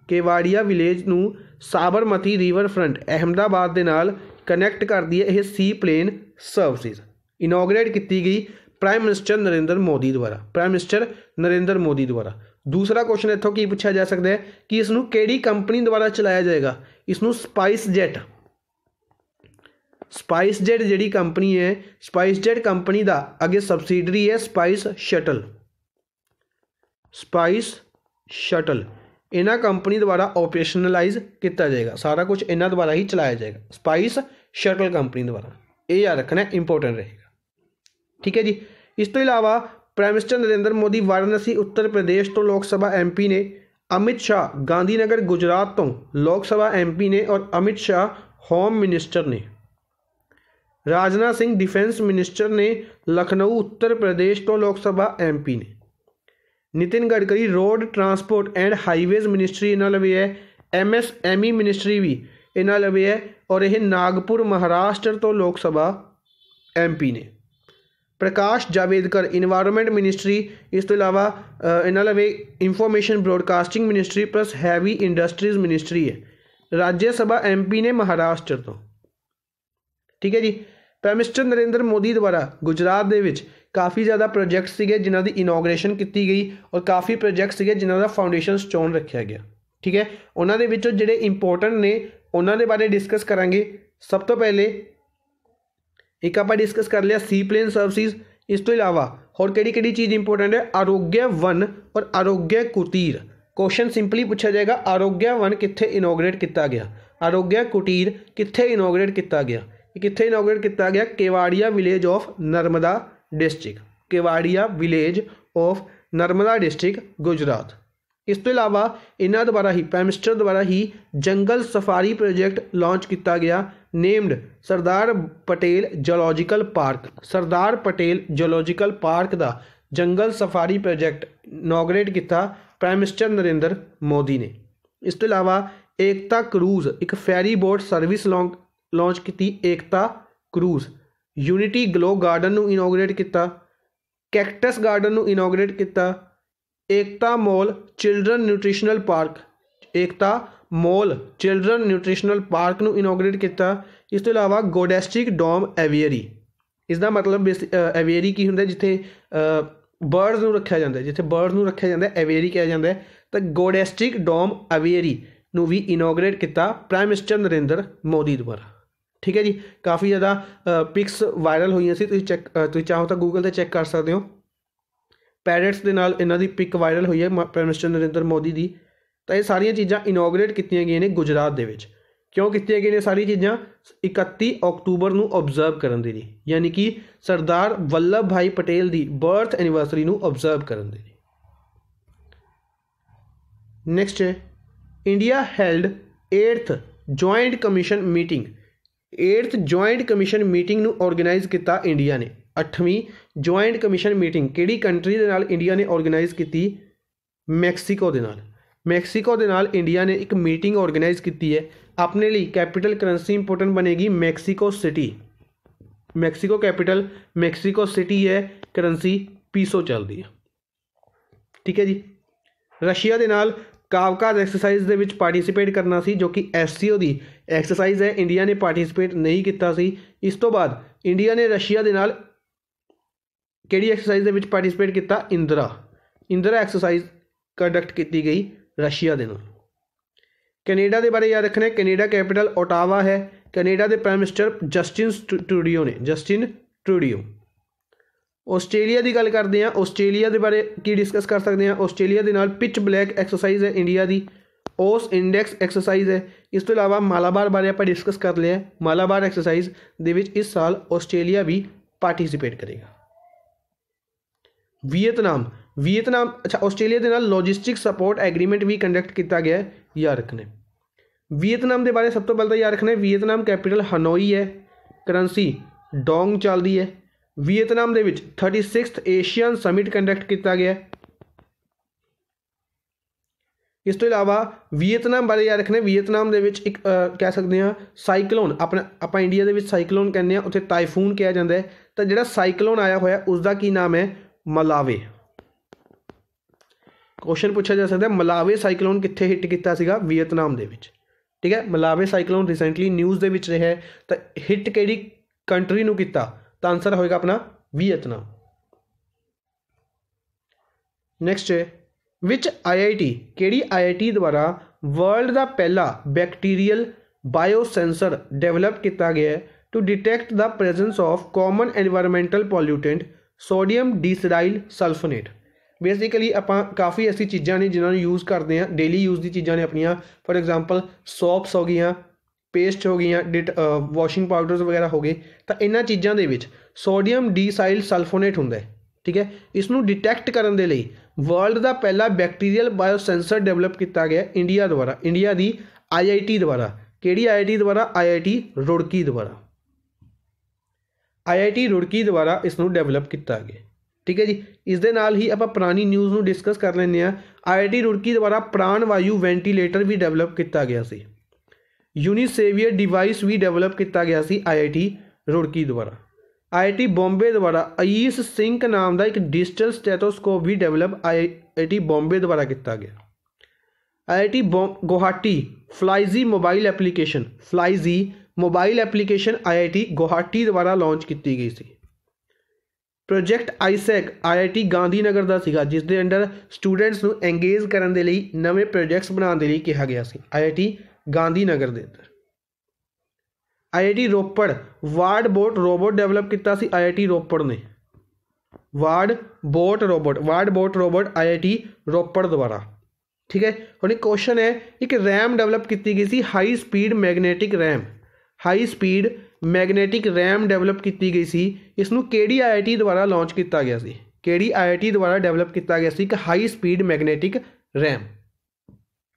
ਕੇਵਾੜੀਆ ਵਿਲੇਜ ਨੂੰ ਸਾਬਰਮਤੀ ਰਿਵਰ ਫਰੰਟ ਅਹਮਦਾਬਾਦ ਦੇ ਨਾਲ ਕਨੈਕਟ ਕਰਦੀ ਹੈ ਇਹ ਸੀ ਪਲੇਨ ਸਰਵਿਸਿਜ਼ ਇਨੋਗਰੇਟ ਕੀਤੀ ਗਈ ਪ੍ਰਾਈਮ ਮਿਨਿਸਟਰ ਨਰਿੰਦਰ ਮੋਦੀ ਦੁਆਰਾ ਪ੍ਰਾਈਮ ਮਿਨਿਸਟਰ ਨਰਿੰਦਰ ਮੋਦੀ ਦੁਆਰਾ ਦੂਸਰਾ ਕੁਐਸਚਨ ਇੱਥੋਂ ਕੀ ਪੁੱਛਿਆ ਜਾ ਸਕਦਾ ਹੈ ਕਿ ਇਸ ਨੂੰ ਕਿਹੜੀ ਕੰਪਨੀ ਦੁਆਰਾ ਚਲਾਇਆ ਜਾਏਗਾ ਇਸ ਨੂੰ ਸਪਾਈਸ ਜੈਟ ਸਪਾਈਸ ਜੈਟ ਜਿਹੜੀ ਕੰਪਨੀ ਹੈ ਸਪਾਈਸ ਜੈਟ ਕੰਪਨੀ ਦਾ ਅੱਗੇ ਸਬਸਿਡਰੀ ਹੈ ਸਪਾਈਸ ਸ਼ਟਲ ਸਪਾਈਸ ਸ਼ਟਲ ਇਹਨਾਂ ਕੰਪਨੀ ਦੁਆਰਾ ਆਪਰੇਸ਼ਨਲਾਈਜ਼ ਕੀਤਾ ਜਾਏਗਾ ਸਾਰਾ ਕੁਝ ਇਹਨਾਂ ਦੁਆਰਾ ਹੀ ਚਲਾਇਆ ਜਾਏਗਾ ਸਪਾਈਸ ਸ਼ਟਲ ਕੰਪਨੀ ਦੁਆਰਾ ਇਹ ਯਾਦ ਰੱਖਣਾ ਇੰਪੋਰਟੈਂਟ ਰਹੇਗਾ ਠੀਕ ਹੈ ਜੀ ਇਸ ਤੋਂ ਇਲਾਵਾ प्राइम मिनिस्टर नरेंद्र मोदी वाराणसी उत्तर प्रदेश तो लोकसभा एमपी ने अमित शाह गांधीनगर गुजरात तो लोकसभा एमपी ने और अमित शाह होम मिनिस्टर ने राजनाथ सिंह डिफेंस मिनिस्टर ने लखनऊ उत्तर प्रदेश तो लोकसभा एमपी ने Nitin Gadkari road transport and highways ministry इन्होंने लवे है M M S E ministry भी इन्हों लवे है और यह नागपुर महाराष्ट्र तो लोकसभा एमपी ने ਪ੍ਰਕਾਸ਼ ਜਾਵੇਦਕਰ এনवायरमेंट ਮਿਨਿਸਟਰੀ ਇਸ ਤੋਂ ਇਲਾਵਾ ਇਹਨਾਂ ਲਵੇ information broadcasting ministry plus heavy industries ministry ਹੈ ਰਾਜ ਸਭਾ ਐਮਪੀ ਨੇ ਮਹਾਰਾਸ਼ਟਰ ਤੋਂ ਠੀਕ ਹੈ ਜੀ ਪ੍ਰਮਿਸਟਰ ਨਰਿੰਦਰ ਮੋਦੀ ਦੁਆਰਾ ਗੁਜਰਾਤ ਦੇ ਵਿੱਚ ਕਾਫੀ ਜ਼ਿਆਦਾ ਪ੍ਰੋਜੈਕਟ ਸੀਗੇ ਜਿਨ੍ਹਾਂ ਦੀ ਇਨੋਗ੍ਰੇਸ਼ਨ ਕੀਤੀ ਗਈ ਔਰ ਕਾਫੀ ਪ੍ਰੋਜੈਕਟ ਸੀਗੇ ਜਿਨ੍ਹਾਂ ਦਾ ਫਾਊਂਡੇਸ਼ਨ ਸਟੋਨ ਰੱਖਿਆ ਗਿਆ ਠੀਕ ਹੈ ਉਹਨਾਂ ਦੇ ਵਿੱਚੋਂ ਜਿਹੜੇ ਇੰਪੋਰਟੈਂਟ ਨੇ ਉਹਨਾਂ ਦੇ ਬਾਰੇ ਡਿਸਕਸ ਕਰਾਂਗੇ ਸਭ ਤੋਂ ਪਹਿਲੇ एक आप डिस्कस कर लिया सी प्लेन सर्विस इस तो ਇਲਾਵਾ ਹੋਰ ਕਿਹੜੀ ਕਿਹੜੀ ਚੀਜ਼ ਇੰਪੋਰਟੈਂਟ ਹੈ ਆਰੋਗਿਆ ਵਨ ਔਰ ਆਰੋਗਿਆ क्वेश्चन सिंपली पूछा जाएगा आरोग्य वन कितने इनोग्रेट किया गया आरोग्य कुटीर कितने इनोग्रेट किया गया कितने इनोग्रेट किया गया Kevadia village of Narmada district Kevadia village of Narmada district Gujarat इस तो इलावा इन्हों द्वारा ही प्राइम मिनिस्टर द्वारा ही जंगल सफारी प्रोजेक्ट लॉन्च किया गया named Sardar Patel zoological park Sardar Patel zoological park ਦਾ ਜੰਗਲ ਸਫਾਰੀ ਪ੍ਰੋਜੈਕਟ ਇਨੋਗਰੇਟ ਕੀਤਾ ਪ੍ਰਾਈਮ ਮਿਨਿਸਟਰ ਨਰਿੰਦਰ ਮੋਦੀ ਨੇ ਇਸ ਤੋਂ ਇਲਾਵਾ ਏਕਤਾ ਕਰੂਜ਼ ਇੱਕ ਫੈਰੀ ਬੋਟ ਸਰਵਿਸ ਲਾਂਚ ਕੀਤੀ Ekta cruise unity glow garden ਨੂੰ ਇਨੋਗਰੇਟ ਕੀਤਾ ਕੈਕਟਸ ਗਾਰਡਨ ਨੂੰ ਇਨੋਗਰੇਟ ਕੀਤਾ Ekta mall children nutritional park Ekta mall children nutritional park ਨੂੰ ਇਨੋਗਰੇਟ ਕੀਤਾ ਇਸ ਤੋਂ ਇਲਾਵਾ ਗੋਡੈਸਟਿਕ ਡੋਮ ਐਵੀਅਰੀ ਇਸ ਦਾ ਮਤਲਬ ਐਵੀਅਰੀ ਕੀ ਹੁੰਦਾ ਜਿੱਥੇ ਬਰਡਸ ਨੂੰ ਰੱਖਿਆ ਜਾਂਦਾ ਜਿੱਥੇ ਬਰਡਸ ਨੂੰ ਰੱਖਿਆ ਜਾਂਦਾ ਐਵੀਅਰੀ ਕਿਹਾ ਜਾਂਦਾ ਤਾਂ ਗੋਡੈਸਟਿਕ ਡੋਮ ਐਵੀਅਰੀ ਨੂੰ ਵੀ ਇਨੋਗਰੇਟ ਕੀਤਾ ਪ੍ਰਾਈਮ ਮਿਨਿਸਟਰ ਨਰਿੰਦਰ ਮੋਦੀ ਦੁਆਰਾ ਠੀਕ ਹੈ ਜੀ ਕਾਫੀ ਜ਼ਿਆਦਾ ਪਿਕਸ ਵਾਇਰਲ ਹੋਈਆਂ ਸੀ ਤੁਸੀਂ ਚੈੱਕ ਤੁਸੀਂ ਚਾਹੋ ਤਾਂ ਗੂਗਲ ਤੇ ਚੈੱਕ ਕਰ ਸਕਦੇ ਹੋ ਪੈਰਟਸ ਦੇ ਨਾਲ ਇਹਨਾਂ ਦੀ ਪਿਕ ਵਾਇਰਲ ਹੋਈ ਹੈ ਪ੍ਰਾਈਮ ਮਿਨਿਸਟਰ ਨਰਿੰਦਰ ਮੋਦੀ ਦੀ ਤਾਂ ਇਹ ਸਾਰੀਆਂ ਚੀਜ਼ਾਂ ਇਨੋਗਰੇਟ ਕੀਤੀਆਂ ਗਈਆਂ ਨੇ ਗੁਜਰਾਤ ਦੇ ਵਿੱਚ ਕਿਉਂ ਕੀਤੀਆਂ ਗਈਆਂ ਨੇ ਸਾਰੀ ਚੀਜ਼ਾਂ 31 ਅਕਤੂਬਰ ਨੂੰ ਆਬਜ਼ਰਵ ਕਰਨ ਦੇ ਲਈ ਯਾਨੀ ਕਿ ਸਰਦਾਰ ਵੱਲਭ ਭਾਈ ਪਟੇਲ ਦੀ ਬਰਥ ਐਨੀਵਰਸਰੀ ਨੂੰ ਆਬਜ਼ਰਵ ਕਰਨ ਦੇ ਲਈ ਨੈਕਸਟ ਹੈ India held 8th joint commission meeting 8th joint commission meeting ਨੂੰ ਆਰਗੇਨਾਈਜ਼ ਕੀਤਾ ਇੰਡੀਆ ਨੇ 8ਵੀਂ ਜੁਆਇੰਟ ਕਮਿਸ਼ਨ ਮੀਟਿੰਗ ਕਿਹੜੀ ਕੰਟਰੀ ਦੇ ਨਾਲ ਇੰਡੀਆ ਨੇ ਆਰਗੇਨਾਈਜ਼ ਕੀਤੀ ਮੈਕਸੀਕੋ ਦੇ ਨਾਲ ਮੈਕਸੀਕੋ ਦੇ ਨਾਲ ਇੰਡੀਆ ਨੇ ਇੱਕ ਮੀਟਿੰਗ ਆਰਗੇਨਾਈਜ਼ ਕੀਤੀ ਹੈ ਆਪਣੇ ਲਈ ਕੈਪੀਟਲ ਕਰੰਸੀ ਇੰਪੋਰਟੈਂਟ ਬਣੇਗੀ Mexico City Mexico capital Mexico City ਹੈ ਕਰੰਸੀ ਪੀਸੋ ਚੱਲਦੀ ਹੈ ਠੀਕ ਹੈ ਜੀ ਰਸ਼ੀਆ ਦੇ ਨਾਲ ਕਾਵਕਾਜ ਐਕਸਰਸਾਈਜ਼ ਦੇ ਵਿੱਚ ਪਾਰਟਿਸਿਪੇਟ ਕਰਨਾ ਸੀ ਜੋ ਕਿ ਐਸਸੀਓ ਦੀ ਐਕਸਰਸਾਈਜ਼ ਹੈ ਇੰਡੀਆ ਨੇ ਪਾਰਟਿਸਿਪੇਟ ਨਹੀਂ ਕੀਤਾ ਸੀ ਇਸ ਤੋਂ ਬਾਅਦ ਇੰਡੀਆ ਨੇ ਰਸ਼ੀਆ ਦੇ ਨਾਲ ਕਿਹੜੀ ਐਕਸਰਸਾਈਜ਼ ਦੇ ਵਿੱਚ ਪਾਰਟਿਸਿਪੇਟ ਕੀਤਾ ਇੰਦਰਾ ਇੰਦਰਾ ਐਕਸਰਸਾਈਜ਼ ਕੰਡਕਟ ਕੀਤੀ ਗਈ ਰਸ਼ੀਆ ਦੇ ਨਾਲ ਕੈਨੇਡਾ ਦੇ ਬਾਰੇ ਯਾਦ ਰੱਖਣਾ ਕੈਨੇਡਾ ਕੈਪੀਟਲ ਓਟਾਵਾ ਹੈ ਕੈਨੇਡਾ ਦੇ ਪ੍ਰਾਈਮ ਮਿਨਿਸਟਰ ਜਸਟਿਨ ਟਰੂਡੀਓ ਨੇ ਜਸਟਿਨ ਟਰੂਡੀਓ ਆਸਟ੍ਰੇਲੀਆ ਦੀ ਗੱਲ ਕਰਦੇ ਹਾਂ ਆਸਟ੍ਰੇਲੀਆ ਦੇ ਬਾਰੇ ਕੀ ਡਿਸਕਸ ਕਰ ਸਕਦੇ ਹਾਂ ਆਸਟ੍ਰੇਲੀਆ ਦੇ ਨਾਲ ਪਿਚ ਬਲੈਕ ਐਕਸਰਸਾਈਜ਼ ਹੈ ਇੰਡੀਆ ਦੀ ਓਸ ਇੰਡੈਕਸ ਐਕਸਰਸਾਈਜ਼ ਹੈ ਇਸ ਤੋਂ ਇਲਾਵਾ ਮਾਲਾਬਾਰ ਬਾਰੇ ਆਪਾਂ ਡਿਸਕਸ ਕਰ ਲਿਆ ਮਾਲਾਬਾਰ ਐਕਸਰਸਾਈਜ਼ ਦੇ ਵਿੱਚ ਇਸ ਸਾਲ ਆਸਟ੍ਰੇਲੀਆ ਵੀ ਪਾਰਟਿਸਿਪੇਟ ਕਰੇਗਾ ਵੀਅਤਨਾਮ ਵੀਅਤਨਾਮ ਅੱਛਾ ਆਸਟ੍ਰੇਲੀਆ ਦੇ ਨਾਲ ਲੌਜਿਸਟਿਕ ਸਪੋਰਟ ਐਗਰੀਮੈਂਟ ਵੀ ਕੰਡਕਟ ਕੀਤਾ ਗਿਆ ਹੈ ਯਾਦ ਰੱਖਣਾ ਵੀਅਤਨਾਮ ਦੇ ਬਾਰੇ ਸਭ ਤੋਂ ਪਹਿਲਾਂ ਤਾਂ ਯਾਦ ਰੱਖਣਾ ਵੀਅਤਨਾਮ ਕੈਪੀਟਲ ਹਨੋਈ ਹੈ ਕਰੰਸੀ ਡੋਂਗ ਚੱਲਦੀ ਹੈ ਵੀਅਤਨਾਮ ਦੇ ਵਿੱਚ 36th ਏਸ਼ੀਅਨ ਸਮਿਟ ਕੰਡਕਟ ਕੀਤਾ ਗਿਆ ਇਸ ਤੋਂ ਇਲਾਵਾ ਵੀਅਤਨਾਮ ਬਾਰੇ ਯਾਦ ਰੱਖਣਾ ਵੀਅਤਨਾਮ ਦੇ ਵਿੱਚ ਇੱਕ ਕਹਿ ਸਕਦੇ ਆ ਸਾਈਕਲੋਨ ਆਪਣਾ ਆਪਾਂ ਇੰਡੀਆ ਦੇ ਵਿੱਚ ਸਾਈਕਲੋਨ ਕਹਿੰਦੇ ਆ ਉੱਥੇ ਟਾਈਫੂਨ ਕਿਹਾ ਜਾਂਦਾ ਹੈ ਤਾਂ ਜਿਹੜਾ ਸਾਈਕਲੋਨ ਆਇਆ ਹੋਇਆ ਉਸ ਦਾ ਕੀ ਨਾਮ ਹੈ ਮਲਾਵੇ ਕੁਐਸਚਨ ਪੁੱਛਿਆ ਜਾ ਸਕਦਾ ਮਲਾਵੇ ਸਾਈਕਲੋਨ ਕਿੱਥੇ ਹਿੱਟ ਕੀਤਾ ਸੀਗਾ ਵੀਅਤਨਾਮ ਦੇ ਵਿੱਚ ਠੀਕ ਹੈ ਮਲਾਵੇ ਸਾਈਕਲੋਨ ਰੀਸੈਂਟਲੀ ਨਿਊਜ਼ ਦੇ ਵਿੱਚ ਰਿਹਾ ਤਾਂ ਹਿੱਟ ਕਿਹੜੀ ਕੰਟਰੀ ਨੂੰ ਕੀਤਾ ਤਾਂ ਆਨਸਰ ਹੋਏਗਾ ਆਪਣਾ ਵੀਅਤਨਾਮ ਨੈਕਸਟ ਵਿਚ ਆਈਆਈਟੀ ਕਿਹੜੀ ਆਈਆਈਟੀ ਦੁਆਰਾ ਵਰਲਡ ਦਾ ਪਹਿਲਾ ਬੈਕਟੀਰੀਅਲ ਬਾਇਓਸੈਂਸਰ ਡਿਵੈਲਪ ਕੀਤਾ ਗਿਆ ਹੈ to detect the presence of common environmental pollutant sodium dodecyl sulphonate basically ਆਪਾਂ ਕਾਫੀ ਐਸੀ ਚੀਜ਼ਾਂ ਨੇ ਜਿਨ੍ਹਾਂ ਨੂੰ ਯੂਜ਼ ਕਰਦੇ ਆ ਡੇਲੀ ਯੂਜ਼ ਦੀ ਚੀਜ਼ਾਂ ਨੇ ਆਪਣੀਆਂ ਫੋਰ ਐਗਜ਼ਾਮਪਲ ਸੋਪਸ ਹੋ ਗਈਆਂ ਪੇਸਟ ਹੋ ਗਈਆਂ ਡਿਟ ਵਾਸ਼ਿੰਗ ਪਾਊਡਰਸ ਵਗੈਰਾ ਹੋ ਗਏ ਤਾਂ ਇਹਨਾਂ ਚੀਜ਼ਾਂ ਦੇ ਵਿੱਚ ਸੋਡੀਅਮ ਡੀਸਾਈਲ ਸਲਫੋਨੇਟ ਹੁੰਦਾ ਹੈ ਠੀਕ ਹੈ ਇਸ ਨੂੰ ਡਿਟੈਕਟ ਕਰਨ ਦੇ ਲਈ ਵਰਲਡ ਦਾ ਪਹਿਲਾ ਬੈਕਟੀਰੀਅਲ ਬਾਇਓਸੈਂਸਰ ਡਿਵੈਲਪ ਕੀਤਾ ਗਿਆ ਇੰਡੀਆ ਦੁਆਰਾ ਇੰਡੀਆ ਦੀ ਆਈਆਈਟੀ ਦੁਆਰਾ ਕਿਹੜੀ ਆਈਆਈਟੀ ਦੁਆਰਾ ਆਈਆਈਟੀ ਰੁੜਕੀ ਦੁਆਰਾ ਆਈਆਈਟੀ ਰੁੜਕੀ ਦੁਆਰਾ ਇਸ ਨੂੰ ਡਿਵੈਲਪ ਕੀਤਾ ਗਿਆ ਠੀਕ ਹੈ ਜੀ ਇਸ ਦੇ ਨਾਲ ਹੀ ਆਪਾਂ ਪੁਰਾਣੀ ਨਿਊਜ਼ ਨੂੰ ਡਿਸਕਸ ਕਰ ਲੈਂਦੇ ਆ ਆਈਆਈਟੀ ਰੁੜਕੀ ਦੁਆਰਾ ਪ੍ਰਾਣ ਵਾਯੂ ਵੈਂਟੀਲੇਟਰ ਵੀ ਡਿਵੈਲਪ ਕੀਤਾ ਗਿਆ ਸੀ ਯੂਨੀਸੇਵੀਅਰ ਡਿਵਾਈਸ ਵੀ ਡਿਵੈਲਪ ਕੀਤਾ ਗਿਆ ਸੀ ਆਈਆਈਟੀ ਰੁੜਕੀ ਦੁਆਰਾ IIT ਬੰਬੇ ਦੁਆਰਾ ਅਈਸ ਸਿੰਕ ਨਾਮ ਦਾ ਇੱਕ ਡਿਜੀਟਲ ਸਟੈਥੋਸਕੋਪ ਵੀ ਡਿਵੈਲਪ IIT ਬੰਬੇ ਦੁਆਰਾ ਕੀਤਾ ਗਿਆ IIT Guwahati Flyzy mobile application Flyzy mobile application IIT Guwahati ਦੁਆਰਾ ਲਾਂਚ ਕੀਤੀ ਗਈ ਸੀ ਪ੍ਰੋਜੈਕਟ ਆਈਸੈਕ ਆਈਆਈਟੀ ਗਾਂਧੀਨਗਰ ਦਾ ਸੀਗਾ ਜਿਸ ਦੇ ਅੰਡਰ ਸਟੂਡੈਂਟਸ ਨੂੰ ਐਂਗੇਜ ਕਰਨ ਦੇ ਲਈ ਨਵੇਂ ਪ੍ਰੋਜੈਕਟਸ ਬਣਾਉਣ ਦੇ ਲਈ ਕਿਹਾ ਗਿਆ ਸੀ ਆਈਆਈਟੀ ਗਾਂਧੀਨਗਰ ਦੇ ਅੰਦਰ IIT Ropar ward bot robot develop ਕੀਤਾ ਸੀ ਆਈਆਈਟੀ ਰੋਪੜ ਨੇ ward bot robot ward bot robot IIT Ropar ਦੁਆਰਾ ਠੀਕ ਹੈ ਹੁਣ ਇੱਕ ਕੁਐਸਚਨ ਹੈ ਇੱਕ ਰੈਮ ਡਿਵੈਲਪ ਕੀਤੀ ਗਈ ਸੀ high speed magnetic RAM high speed magnetic RAM develop ਕੀਤੀ ਗਈ ਸੀ ਇਸ ਨੂੰ ਕਿਹੜੀ ਆਈਆਈਟੀ ਦੁਆਰਾ ਲਾਂਚ ਕੀਤਾ ਗਿਆ ਸੀ ਕਿਹੜੀ ਆਈਆਈਟੀ ਦੁਆਰਾ ਡਿਵੈਲਪ ਕੀਤਾ ਗਿਆ ਸੀ ਇੱਕ ਹਾਈ ਸਪੀਡ ਮੈਗਨੇਟਿਕ ਰੈਮ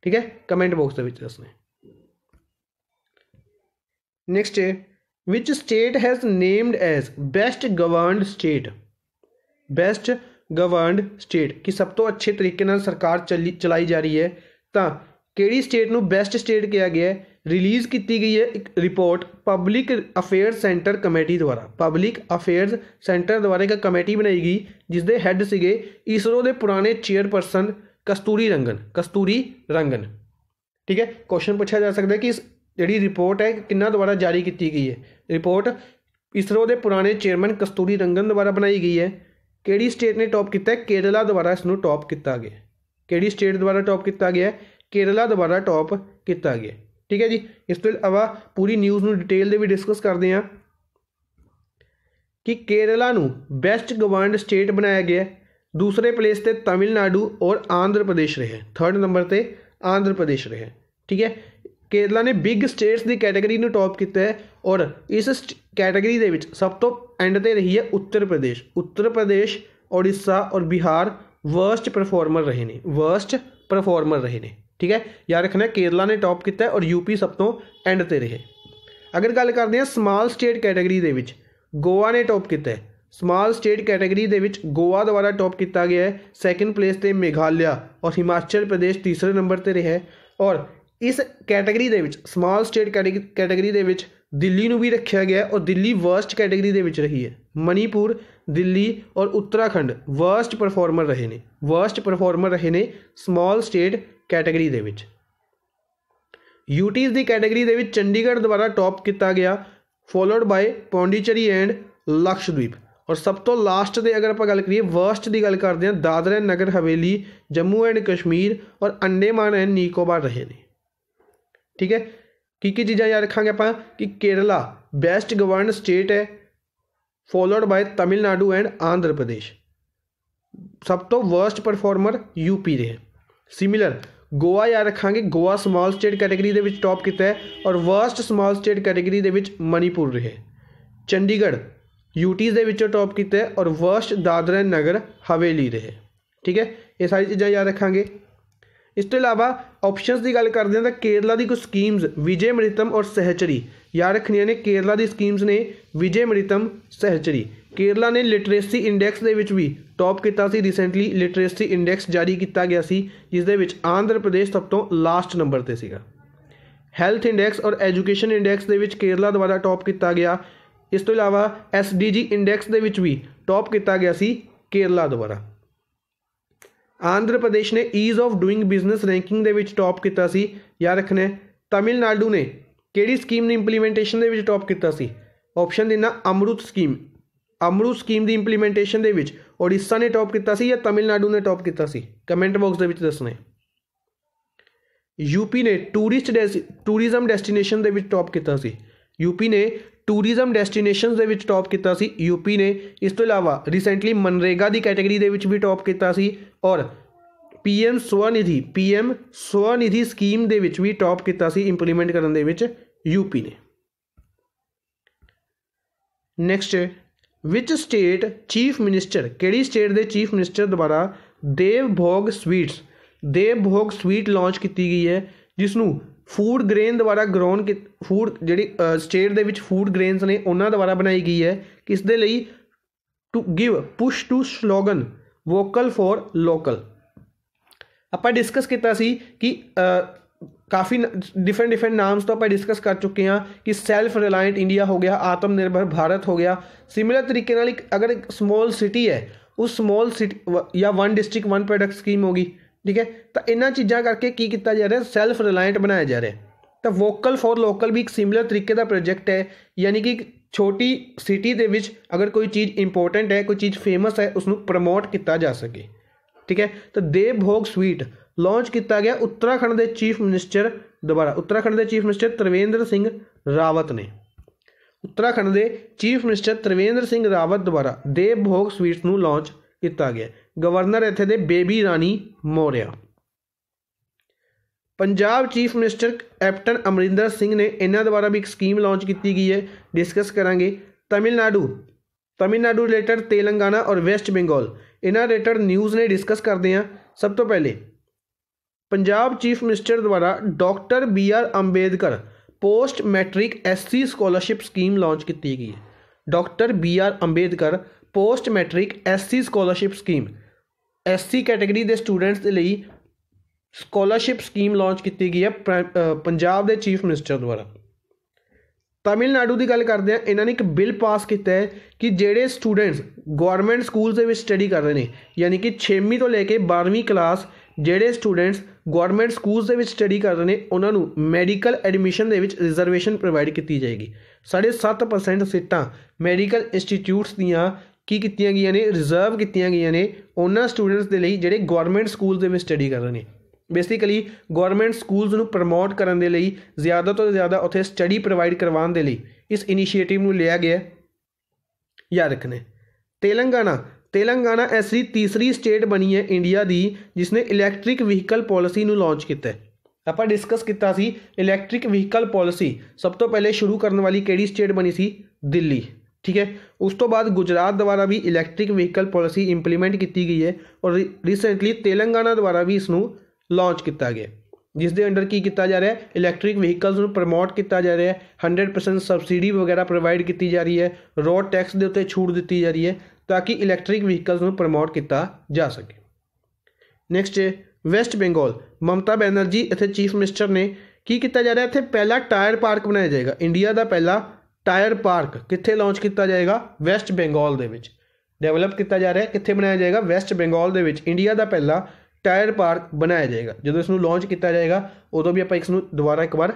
ਠੀਕ ਹੈ ਕਮੈਂਟ ਬਾਕਸ ਦੇ ਵਿੱਚ ਦੱਸਣਾ ਨੈਕਸਟ ਹੈ which state has named as best governed state best governed state ਕਿ ਸਭ ਤੋਂ ਅੱਛੇ ਤਰੀਕੇ ਨਾਲ ਸਰਕਾਰ ਚਲਾਈ ਜਾ ਰਹੀ ਹੈ ਤਾਂ ਕਿਹੜੀ ਸਟੇਟ ਨੂੰ ਬੈਸਟ ਸਟੇਟ ਕਿਹਾ ਗਿਆ ਹੈ ਰਿਲੀਜ਼ ਕੀਤੀ ਗਈ ਹੈ ਇੱਕ report public affairs centre committee ਦੁਆਰਾ ਪਬਲਿਕ ਅਫੇਅਰਸ ਸੈਂਟਰ ਦੁਆਰਾ ਇੱਕ ਕਮੇਟੀ ਬਣਾਈ ਗਈ ਜਿਸ ਦੇ ਹੈੱਡ ਸੀਗੇ ਇਸਰੋ ਦੇ ਪੁਰਾਣੇ ਚੇਅਰਪਰਸਨ ਕਸਤੂਰੀ ਰੰਗਨ ਕਸਤੂਰੀ ਰੰਗਨ ਠੀਕ ਹੈ ਕੁਐਸਚਨ ਪੁੱਛਿਆ ਜਾ ਸਕਦਾ ਹੈ ਕਿ ਇਸ ਜਿਹੜੀ ਰਿਪੋਰਟ ਹੈ ਕਿੰਨਾ ਦੁਆਰਾ ਜਾਰੀ ਕੀਤੀ ਗਈ ਹੈ ਰਿਪੋਰਟ ਇਸਰੋ ਦੇ ਪੁਰਾਣੇ ਚੇਅਰਮੈਨ ਕਸਤੂਰੀ ਰੰਗਨ ਦੁਆਰਾ ਬਣਾਈ ਗਈ ਹੈ ਕਿਹੜੀ ਸਟੇਟ ਨੇ ਟੌਪ ਕੀਤਾ ਹੈ ਕੇਰਲਾ ਦੁਆਰਾ ਇਸ ਨੂੰ ਟੌਪ ਕੀਤਾ ਗਿਆ ਕਿਹੜੀ ਸਟੇਟ ਦੁਆਰਾ ਟੌਪ ਕੀਤਾ ਗਿਆ ਕੇਰਲਾ ਦੁਆਰਾ ਟੌਪ ਕੀਤਾ ਗਿਆ ਠੀਕ ਹੈ ਜੀ ਇਸ ਤੋਂ ਇਲਾਵਾ ਪੂਰੀ ਨਿਊਜ਼ ਨੂੰ ਡਿਟੇਲ ਦੇ ਵੀ ਡਿਸਕਸ ਕਰਦੇ ਆ ਕਿ ਕੇਰਲਾ ਨੂੰ ਬੈਸਟ ਗਵਰਨਡ ਸਟੇਟ ਬਣਾਇਆ ਗਿਆ ਦੂਸਰੇ ਪਲੇਸ ਤੇ ਤਾਮਿਲਨਾਡੂ ਔਰ ਆਂਧਰਾ ਪ੍ਰਦੇਸ਼ ਰਹੇ ਥਰਡ ਨੰਬਰ ਤੇ ਆਂਧਰਾ ਪ੍ਰਦੇਸ਼ ਰਹੇ ਠੀਕ ਹੈ ਕੇਰਲਾ ਨੇ ਬਿਗ ਸਟੇਟਸ ਦੀ ਕੈਟਾਗਰੀ ਨੂੰ ਟੌਪ ਕੀਤਾ ਹੈ ਔਰ ਇਸ ਕੈਟਾਗਰੀ ਦੇ ਵਿੱਚ ਸਭ ਤੋਂ ਐਂਡ ਤੇ ਰਹੀ ਹੈ ਉੱਤਰ ਪ੍ਰਦੇਸ਼ ਉੱਤਰ ਪ੍ਰਦੇਸ਼ ਓਡੀਸ਼ਾ ਔਰ ਬਿਹਾਰ ਵਰਸਟ ਪਰਫਾਰਮਰ ਰਹੇ ਨੇ ਵਰਸਟ ਪਰਫਾਰਮਰ ਰਹੇ ਨੇ ਠੀਕ ਹੈ ਯਾਦ ਰੱਖਣਾ ਕੇਰਲਾ ਨੇ ਟੌਪ ਕੀਤਾ ਔਰ ਯੂਪੀ ਸਭ ਤੋਂ ਐਂਡ ਤੇ ਰਹੇ ਅਗਰ ਗੱਲ ਕਰਦੇ ਹਾਂ ਸਮਾਲ ਸਟੇਟ ਕੈਟਾਗਰੀ ਦੇ ਵਿੱਚ ਗੋਆ ਨੇ ਟੌਪ ਕੀਤਾ ਹੈ ਸਮਾਲ ਸਟੇਟ ਕੈਟਾਗਰੀ ਦੇ ਵਿੱਚ ਗੋਆ ਦੁਆਰਾ ਟੌਪ ਕੀਤਾ ਗਿਆ ਹੈ ਸੈਕੰਡ ਪਲੇਸ ਤੇ ਮੇਘਾਲਿਆ ਔਰ ਹਿਮਾਚਲ ਪ੍ਰਦੇਸ਼ ਤੀਸਰੇ ਨੰਬਰ ਤੇ ਰਿਹਾ ਹੈ ਔਰ ਇਸ ਕੈਟਾਗਰੀ ਦੇ ਵਿੱਚ ਸਮਾਲ ਸਟੇਟ ਕੈਟਾਗਰੀ ਦੇ ਵਿੱਚ ਦਿੱਲੀ ਨੂੰ ਵੀ ਰੱਖਿਆ ਗਿਆ ਔਰ ਦਿੱਲੀ ਵਰਸਟ ਕੈਟਾਗਰੀ ਦੇ ਵਿੱਚ ਰਹੀ ਹੈ ਮਨੀਪੁਰ ਦਿੱਲੀ ਔਰ ਉੱਤਰਾਖੰਡ ਵਰਸਟ ਪਰਫਾਰਮਰ ਰਹੇ ਨੇ ਵਰਸਟ ਪਰਫਾਰਮਰ ਰਹੇ ਨੇ ਸਮਾਲ ਸਟੇਟ ਕੈਟਾਗਰੀ ਦੇ ਵਿੱਚ ਯੂਟੀਜ਼ ਦੀ ਕੈਟਾਗਰੀ ਦੇ ਵਿੱਚ ਚੰਡੀਗੜ੍ਹ ਦੁਆਰਾ ਟੌਪ ਕੀਤਾ ਗਿਆ ਫੋਲੋਡ ਬਾਈ ਪੌਂਡੀਚਰੀ ਐਂਡ ਲਕਸ਼ਦੀਪ ਔਰ ਸਭ ਤੋਂ ਲਾਸਟ ਦੇ ਅਗਰ ਆਪਾਂ ਗੱਲ ਕਰੀਏ ਵਰਸਟ ਦੀ ਗੱਲ ਕਰਦੇ ਹਾਂ ਦਾਦਰਾ ਨਗਰ ਹਵੇਲੀ ਜੰਮੂ ਐਂਡ ਕਸ਼ਮੀਰ ਔਰ ਅੰਡੇਮਾਨ ਐਂਡ ਨਿਕੋਬਾਰ ਰਹੇ ਨੇ ਠੀਕ ਹੈ ਕੀ ਕੀ ਚੀਜ਼ਾਂ ਯਾਦ ਰੱਖਾਂਗੇ ਆਪਾਂ ਕਿ ਕੇਰਲਾ ਬੈਸਟ ਗਵਰਨਡ ਸਟੇਟ ਹੈ followed by Tamil Nadu and Andhra Pradesh ਸਭ ਤੋਂ ਵਰਸਟ ਪਰਫਾਰਮਰ ਯੂਪੀ ਦੇ ਸਿਮਿਲਰ ਗੋਆ ਯਾਦ ਰੱਖਾਂਗੇ ਗੋਆ ਸਮਾਲ ਸਟੇਟ ਕੈਟਾਗਰੀ ਦੇ ਵਿੱਚ ਟੌਪ ਕੀਤਾ ਹੈ ਔਰ ਵਰਸਟ ਸਮਾਲ ਸਟੇਟ ਕੈਟਾਗਰੀ ਦੇ ਵਿੱਚ ਮਨੀਪੁਰ ਰਹੇ ਚੰਡੀਗੜ੍ਹ ਯੂਟੀਜ਼ ਦੇ ਵਿੱਚੋਂ ਟੌਪ ਕੀਤਾ ਹੈ ਔਰ ਵਰਸਟ ਦਾਦਰਾ ਨਗਰ ਹਵੇਲੀ ਰਹੇ ਠੀਕ ਹੈ ਇਹ ਸਾਰੀ ਚੀਜ਼ਾਂ ਯਾਦ ਰੱਖਾਂਗੇ ਇਸ ਤੋਂ ਇਲਾਵਾ ਆਪਸ਼ਨਸ ਦੀ ਗੱਲ ਕਰਦੇ ਹਾਂ ਤਾਂ ਕੇਰਲਾ ਦੀ ਕੁਝ ਸਕੀਮਸ ਵਿਜੇ ਮ੍ਰਿਤਮ ਔਰ ਸਹਿਚਰੀ ਯਾਦ ਰੱਖਣੀਆਂ ਨੇ ਕੇਰਲਾ ਦੀ ਸਕੀਮਸ ਨੇ ਵਿਜੇ ਮ੍ਰਿਤਮ ਸਹਿਚਰੀ ਕੇਰਲਾ ਨੇ ਲਿਟਰੇਸੀ ਇੰਡੈਕਸ ਦੇ ਵਿੱਚ ਵੀ ਟੌਪ ਕੀਤਾ ਸੀ ਰੀਸੈਂਟਲੀ ਲਿਟਰੇਸੀ ਇੰਡੈਕਸ ਜਾਰੀ ਕੀਤਾ ਗਿਆ ਸੀ ਜਿਸ ਦੇ ਵਿੱਚ ਆਂਧਰ ਪ੍ਰਦੇਸ਼ ਸਭ ਤੋਂ ਲਾਸਟ ਨੰਬਰ ਤੇ ਸੀਗਾ ਹੈਲਥ ਇੰਡੈਕਸ ਔਰ ਐਜੂਕੇਸ਼ਨ ਇੰਡੈਕਸ ਦੇ ਵਿੱਚ ਕੇਰਲਾ ਦੁਆਰਾ ਟੌਪ ਕੀਤਾ ਗਿਆ ਇਸ ਤੋਂ ਇਲਾਵਾ ਐਸਡੀਜੀ ਇੰਡੈਕਸ ਦੇ ਵਿੱਚ ਵੀ ਟੌਪ ਕੀਤਾ ਗਿਆ ਸੀ ਕੇਰਲਾ ਦੁਆਰਾ ਆਂਧਰ ਪ੍ਰਦੇਸ਼ ਨੇ ease of doing business ranking ਦੇ ਵਿੱਚ ਟੌਪ ਕੀਤਾ ਸੀ ਯਾਦ ਰੱਖਣਾ ਤਾਮਿਲਨਾਡੂ ਨੇ ਕਿਹੜੀ ਸਕੀਮ ਨੇ ਇੰਪਲੀਮੈਂਟੇਸ਼ਨ ਦੇ ਵਿੱਚ ਟੌਪ ਕੀਤਾ ਸੀ ਆਪਸ਼ਨ ਦਿੰਦਾ ਅਮਰੁਤ ਸਕੀਮ ਅਮਰੂ ਸਕੀਮ ਦੀ ਇੰਪਲੀਮੈਂਟੇਸ਼ਨ ਦੇ ਵਿੱਚ ਓਡੀਸ਼ਾ ਨੇ ਟੌਪ ਕੀਤਾ ਸੀ ਜਾਂ ਤਮਿਲਨਾਡੂ ਨੇ ਟੌਪ ਕੀਤਾ ਸੀ ਕਮੈਂਟ ਬਾਕਸ ਦੇ ਵਿੱਚ ਦੱਸਣਾ ਯੂਪੀ ਨੇ ਟੂਰਿਸਟ ਟੂਰਿਜ਼ਮ ਡੈਸਟੀਨੇਸ਼ਨ ਦੇ ਵਿੱਚ ਟੌਪ ਕੀਤਾ ਸੀ ਯੂਪੀ ਨੇ ਟੂਰਿਜ਼ਮ ਡੈਸਟੀਨੇਸ਼ਨਸ ਦੇ ਵਿੱਚ ਟੌਪ ਕੀਤਾ ਸੀ ਯੂਪੀ ਨੇ ਇਸ ਤੋਂ ਇਲਾਵਾ ਰੀਸੈਂਟਲੀ ਮਨਰੇਗਾ ਦੀ ਕੈਟਾਗਰੀ ਦੇ ਵਿੱਚ ਵੀ ਟੌਪ ਕੀਤਾ ਸੀ ਔਰ PM Svanidhi PM Svanidhi scheme ਦੇ ਵਿੱਚ ਵੀ ਟੌਪ ਕੀਤਾ ਸੀ ਇੰਪਲੀਮੈਂਟ ਕਰਨ ਦੇ ਵਿੱਚ ਯੂਪੀ ਨੇ next which state chief minister ਕਿਹੜੀ ਸਟੇਟ ਦੇ ਚੀਫ ਮਿਨਿਸਟਰ ਦੁਆਰਾ ਦੇਵ ਭੋਗ ਸਵੀਟਸ ਦੇਵ ਭੋਗ ਸਵੀਟ ਲਾਂਚ ਕੀਤੀ ਗਈ ਹੈ ਜਿਸ ਨੂੰ ਫੂਡ ਗ੍ਰੇਨ ਦੁਆਰਾ ਕਿ ਫੂਡ ਜਿਹੜੀ ਸਟੇਟ ਦੇ ਵਿੱਚ ਫੂਡ ਗ੍ਰੇਨਸ ਨੇ ਉਹਨਾਂ ਦੁਆਰਾ ਬਣਾਈ ਗਈ ਹੈ ਕਿਸ ਦੇ ਲਈ to give push to slogan vocal for local ਆਪਾਂ ਡਿਸਕਸ ਕੀਤਾ ਸੀ ਕਿ ਕਾਫੀ ਡਿਫਰੈਂਟ ਡਿਫਰੈਂਟ ਨਾਮਸ ਤੋਂ ਆਪਾਂ ਡਿਸਕਸ ਕਰ ਚੁੱਕੇ ਹਾਂ ਕਿ ਸੈਲਫ ਰਿਲਾਇੰਟ ਇੰਡੀਆ ਹੋ ਗਿਆ ਆਤਮ ਨਿਰਭਰ ਭਾਰਤ ਹੋ ਗਿਆ ਸਿਮਿਲਰ ਤਰੀਕੇ ਨਾਲ ਇੱਕ ਅਗਰ ਇੱਕ ਸਮਾਲ ਸਿਟੀ ਹੈ ਉਸ ਸਮਾਲ ਸਿਟੀ ਜਾਂ one district one product scheme ਹੋਗੀ ਠੀਕ ਹੈ ਤਾਂ ਇਹਨਾਂ ਚੀਜ਼ਾਂ ਕਰਕੇ ਕੀ ਕੀਤਾ ਜਾ ਰਿਹਾ ਸੈਲਫ ਰਿਲਾਇੰਟ ਬਣਾਇਆ ਜਾ ਰਿਹਾ ਤਾਂ ਵੋਕਲ ਫॉर ਲੋਕਲ ਵੀ ਇੱਕ ਸਿਮਿਲਰ ਤਰੀਕੇ ਦਾ ਪ੍ਰੋਜੈਕਟ ਹੈ ਯਾਨੀ ਕਿ ਛੋਟੀ ਸਿਟੀ ਦੇ ਵਿੱਚ ਅਗਰ ਕੋਈ ਚੀਜ਼ ਇੰਪੋਰਟੈਂਟ ਹੈ ਕੋਈ ਚੀਜ਼ ਫੇਮਸ ਹੈ ਉਸ ਨੂੰ ਪ੍ਰਮੋਟ ਕੀਤਾ ਜਾ ਸਕੇ ਠੀਕ ਹੈ ਤਾਂ ਦੇ ਭੋਗ ਸਵੀਟ ਲਾਂਚ ਕੀਤਾ ਗਿਆ ਉੱਤਰਾਖੰਡ ਦੇ ਚੀਫ ਮਿਨਿਸਟਰ ਦੁਬਾਰਾ ਉੱਤਰਾਖੰਡ ਦੇ ਚੀਫ ਮਿਨਿਸਟਰ ਤਰਵੇਂਦਰ ਸਿੰਘ ਰਾਵਤ ਨੇ ਉੱਤਰਾਖੰਡ ਦੇ ਚੀਫ ਮਿਨਿਸਟਰ ਤਰਵੇਂਦਰ ਸਿੰਘ ਰਾਵਤ ਦੁਆਰਾ ਦੇਵ ਭੋਗ ਸਵੀਟਸ ਨੂੰ ਲਾਂਚ ਕੀਤਾ ਗਿਆ ਗਵਰਨਰ ਇੱਥੇ ਦੇ Baby Rani Maurya Punjab chief minister captain Amarinder Singh ਨੇ ਇਹਨਾਂ ਦੁਆਰਾ ਵੀ ਇੱਕ ਸਕੀਮ ਲਾਂਚ ਕੀਤੀ ਗਈ ਹੈ ਡਿਸਕਸ ਕਰਾਂਗੇ ਤਮਿਲਨਾਡੂ ਤਮਿਲਨਾਡੂ ਰਿਲੇਟਡ ਤੇਲੰਗਾਨਾ ਔਰ ਵੈਸਟ ਬੰਗਾਲ ਇਹਨਾਂ ਰਿਲੇਟਡ ਨਿਊਜ਼ ਨੇ ਡਿਸਕਸ ਕਰਦੇ ਹਾਂ ਸਭ ਤੋਂ ਪਹਿਲੇ ਪੰਜਾਬ ਚੀਫ ਮਿਨਿਸਟਰ ਦੁਆਰਾ doctor B R Ambedkar post matric SC scholarship scheme launch ਕੀਤੀ ਗਈ ਹੈ doctor B R Ambedkar post matric SC scholarship scheme SC category ਦੇ ਸਟੂਡੈਂਟਸ ਦੇ ਲਈ ਸਕਾਲਰਸ਼ਿਪ ਸਕੀਮ ਲਾਂਚ ਕੀਤੀ ਗਈ ਹੈ ਪੰਜਾਬ ਦੇ ਚੀਫ ਮਿਨਿਸਟਰ ਦੁਆਰਾ ਤਾਮਿਲਨਾਡੂ ਦੀ ਗੱਲ ਕਰਦੇ ਆ ਇਹਨਾਂ ਨੇ ਇੱਕ ਬਿੱਲ ਪਾਸ ਕੀਤਾ ਹੈ ਕਿ ਜਿਹੜੇ ਸਟੂਡੈਂਟਸ ਗਵਰਨਮੈਂਟ ਸਕੂਲਸ ਦੇ ਵਿੱਚ ਸਟੱਡੀ ਕਰ ਰਹੇ ਨੇ ਯਾਨੀ ਕਿ 6ਵੀਂ ਤੋਂ ਲੈ ਕੇ 12ਵੀਂ ਕਲਾਸ ਜਿਹੜੇ ਸਟੂਡੈਂਟਸ ਗਵਰਨਮੈਂਟ ਸਕੂਲਸ ਦੇ ਵਿੱਚ ਸਟੱਡੀ ਕਰ ਰਹੇ ਨੇ ਉਹਨਾਂ ਨੂੰ ਮੈਡੀਕਲ ਐਡਮਿਸ਼ਨ ਦੇ ਵਿੱਚ ਰਿਜ਼ਰਵੇਸ਼ਨ ਪ੍ਰੋਵਾਈਡ ਕੀਤੀ ਜਾਏਗੀ 7.5% ਸੀਟਾਂ ਮੈਡੀਕਲ ਇੰਸਟੀਚਿਊਟਸ ਦੀਆਂ ਕੀ ਕੀਤੀਆਂ ਗਈਆਂ ਨੇ ਰਿਜ਼ਰਵ ਕੀਤੀਆਂ ਗਈਆਂ ਨੇ ਉਹਨਾਂ ਸਟੂਡੈਂਟਸ ਦੇ ਲਈ ਜਿਹੜੇ ਗਵਰਨਮੈਂਟ ਸਕੂਲ ਦੇ ਵਿੱਚ ਸਟੱਡੀ ਕਰ ਰਹੇ ਨੇ ਬੇਸਿਕਲੀ ਗਵਰਨਮੈਂਟ ਸਕੂਲਸ ਨੂੰ ਪ੍ਰਮੋਟ ਕਰਨ ਦੇ ਲਈ ਜ਼ਿਆਦਾ ਤੋਂ ਜ਼ਿਆਦਾ ਉੱਥੇ ਸਟੱਡੀ ਪ੍ਰੋਵਾਈਡ ਕਰਵਾਉਣ ਦੇ ਲਈ ਇਸ ਇਨੀਸ਼ੀਏਟਿਵ ਨੂੰ ਲਿਆ ਗਿਆ ਯਾਦ ਰੱਖਣਾ ਤੇਲੰਗਾਨਾ ਤੇਲੰਗਾਨਾ ਐਸੀ ਤੀਸਰੀ ਸਟੇਟ ਬਣੀ ਹੈ ਇੰਡੀਆ ਦੀ ਜਿਸ ਨੇ ਇਲੈਕਟ੍ਰਿਕ ਵਹੀਕਲ ਪਾਲਿਸੀ ਨੂੰ ਲਾਂਚ ਕੀਤਾ ਆਪਾਂ ਡਿਸਕਸ ਕੀਤਾ ਸੀ ਇਲੈਕਟ੍ਰਿਕ ਵਹੀਕਲ ਪਾਲਿਸੀ ਸਭ ਤੋਂ ਪਹਿਲੇ ਸ਼ੁਰੂ ਕਰਨ ਵਾਲੀ ਕਿਹੜੀ ਸਟੇਟ ਬਣੀ ਸੀ ਦਿੱਲੀ ਠੀਕ ਹੈ ਉਸ ਤੋਂ ਬਾਅਦ ਗੁਜਰਾਤ ਦੁਆਰਾ ਵੀ ਇਲੈਕਟ੍ਰਿਕ ਵਹੀਕਲ ਪਾਲਿਸੀ ਇੰਪਲੀਮੈਂਟ ਕੀਤੀ ਗਈ ਹੈ ਔਰ ਰੀਸੈਂਟਲੀ ਤੇਲੰਗਾਨਾ ਦੁਆਰਾ ਵੀ ਇਸ ਨੂੰ ਲਾਂਚ ਕੀਤਾ ਗਿਆ ਜਿਸ ਦੇ ਅੰਡਰ ਕੀ ਕੀਤਾ ਜਾ ਰਿਹਾ ਹੈ ਇਲੈਕਟ੍ਰਿਕ ਵਹੀਕਲਸ ਨੂੰ ਪ੍ਰਮੋਟ ਕੀਤਾ ਜਾ ਰਿਹਾ ਹੈ 100% ਸਬਸਿਡੀ ਵਗੈਰਾ ਪ੍ਰੋਵਾਈਡ ਕੀਤੀ ਜਾ ਰਹੀ ਹੈ ਰੋਡ ਟੈਕਸ ਦੇ ਉੱਤੇ ਛੂਟ ਦਿੱਤੀ ਜਾ ਰਹੀ ਹੈ ਤਾਂ ਕਿ ਇਲੈਕਟ੍ਰਿਕ ਵਹੀਕਲਸ ਨੂੰ ਪ੍ਰਮੋਟ ਕੀਤਾ ਜਾ ਸਕੇ ਨੈਕਸਟ ਵੈਸਟ ਬੰਗਾਲ ਮਮਤਾ ਬੈਨਰਜੀ ਇੱਥੇ ਚੀਫ ਮਿਨਿਸਟਰ ਨੇ ਕੀ ਕੀਤਾ ਜਾ ਰਿਹਾ ਇੱਥੇ ਪਹਿਲਾ ਟਾਇਰ ਪਾਰਕ ਬਣਾਇਆ ਜਾਏਗਾ ਇੰਡੀਆ ਦਾ ਪਹਿਲਾ ਟਾਇਰ ਪਾਰਕ ਕਿੱਥੇ ਲਾਂਚ ਕੀਤਾ ਜਾਏਗਾ ਵੈਸਟ ਬੰਗਾਲ ਦੇ ਵਿੱਚ ਡਿਵੈਲਪ ਕੀਤਾ ਜਾ ਰਿਹਾ ਕਿੱਥੇ ਬਣਾਇਆ ਜਾਏਗਾ ਵੈਸਟ ਬੰਗਾਲ ਦੇ ਵਿੱਚ ਇੰਡੀਆ ਦਾ ਪਹਿਲਾ ਟਾਇਰ ਪਾਰਕ ਬਣਾਇਆ ਜਾਏਗਾ ਜਦੋਂ ਇਸ ਨੂੰ ਲਾਂਚ ਕੀਤਾ ਜਾਏਗਾ ਉਦੋਂ ਵੀ ਆਪਾਂ ਇਸ ਨੂੰ ਦੁਬਾਰਾ ਇੱਕ ਵਾਰ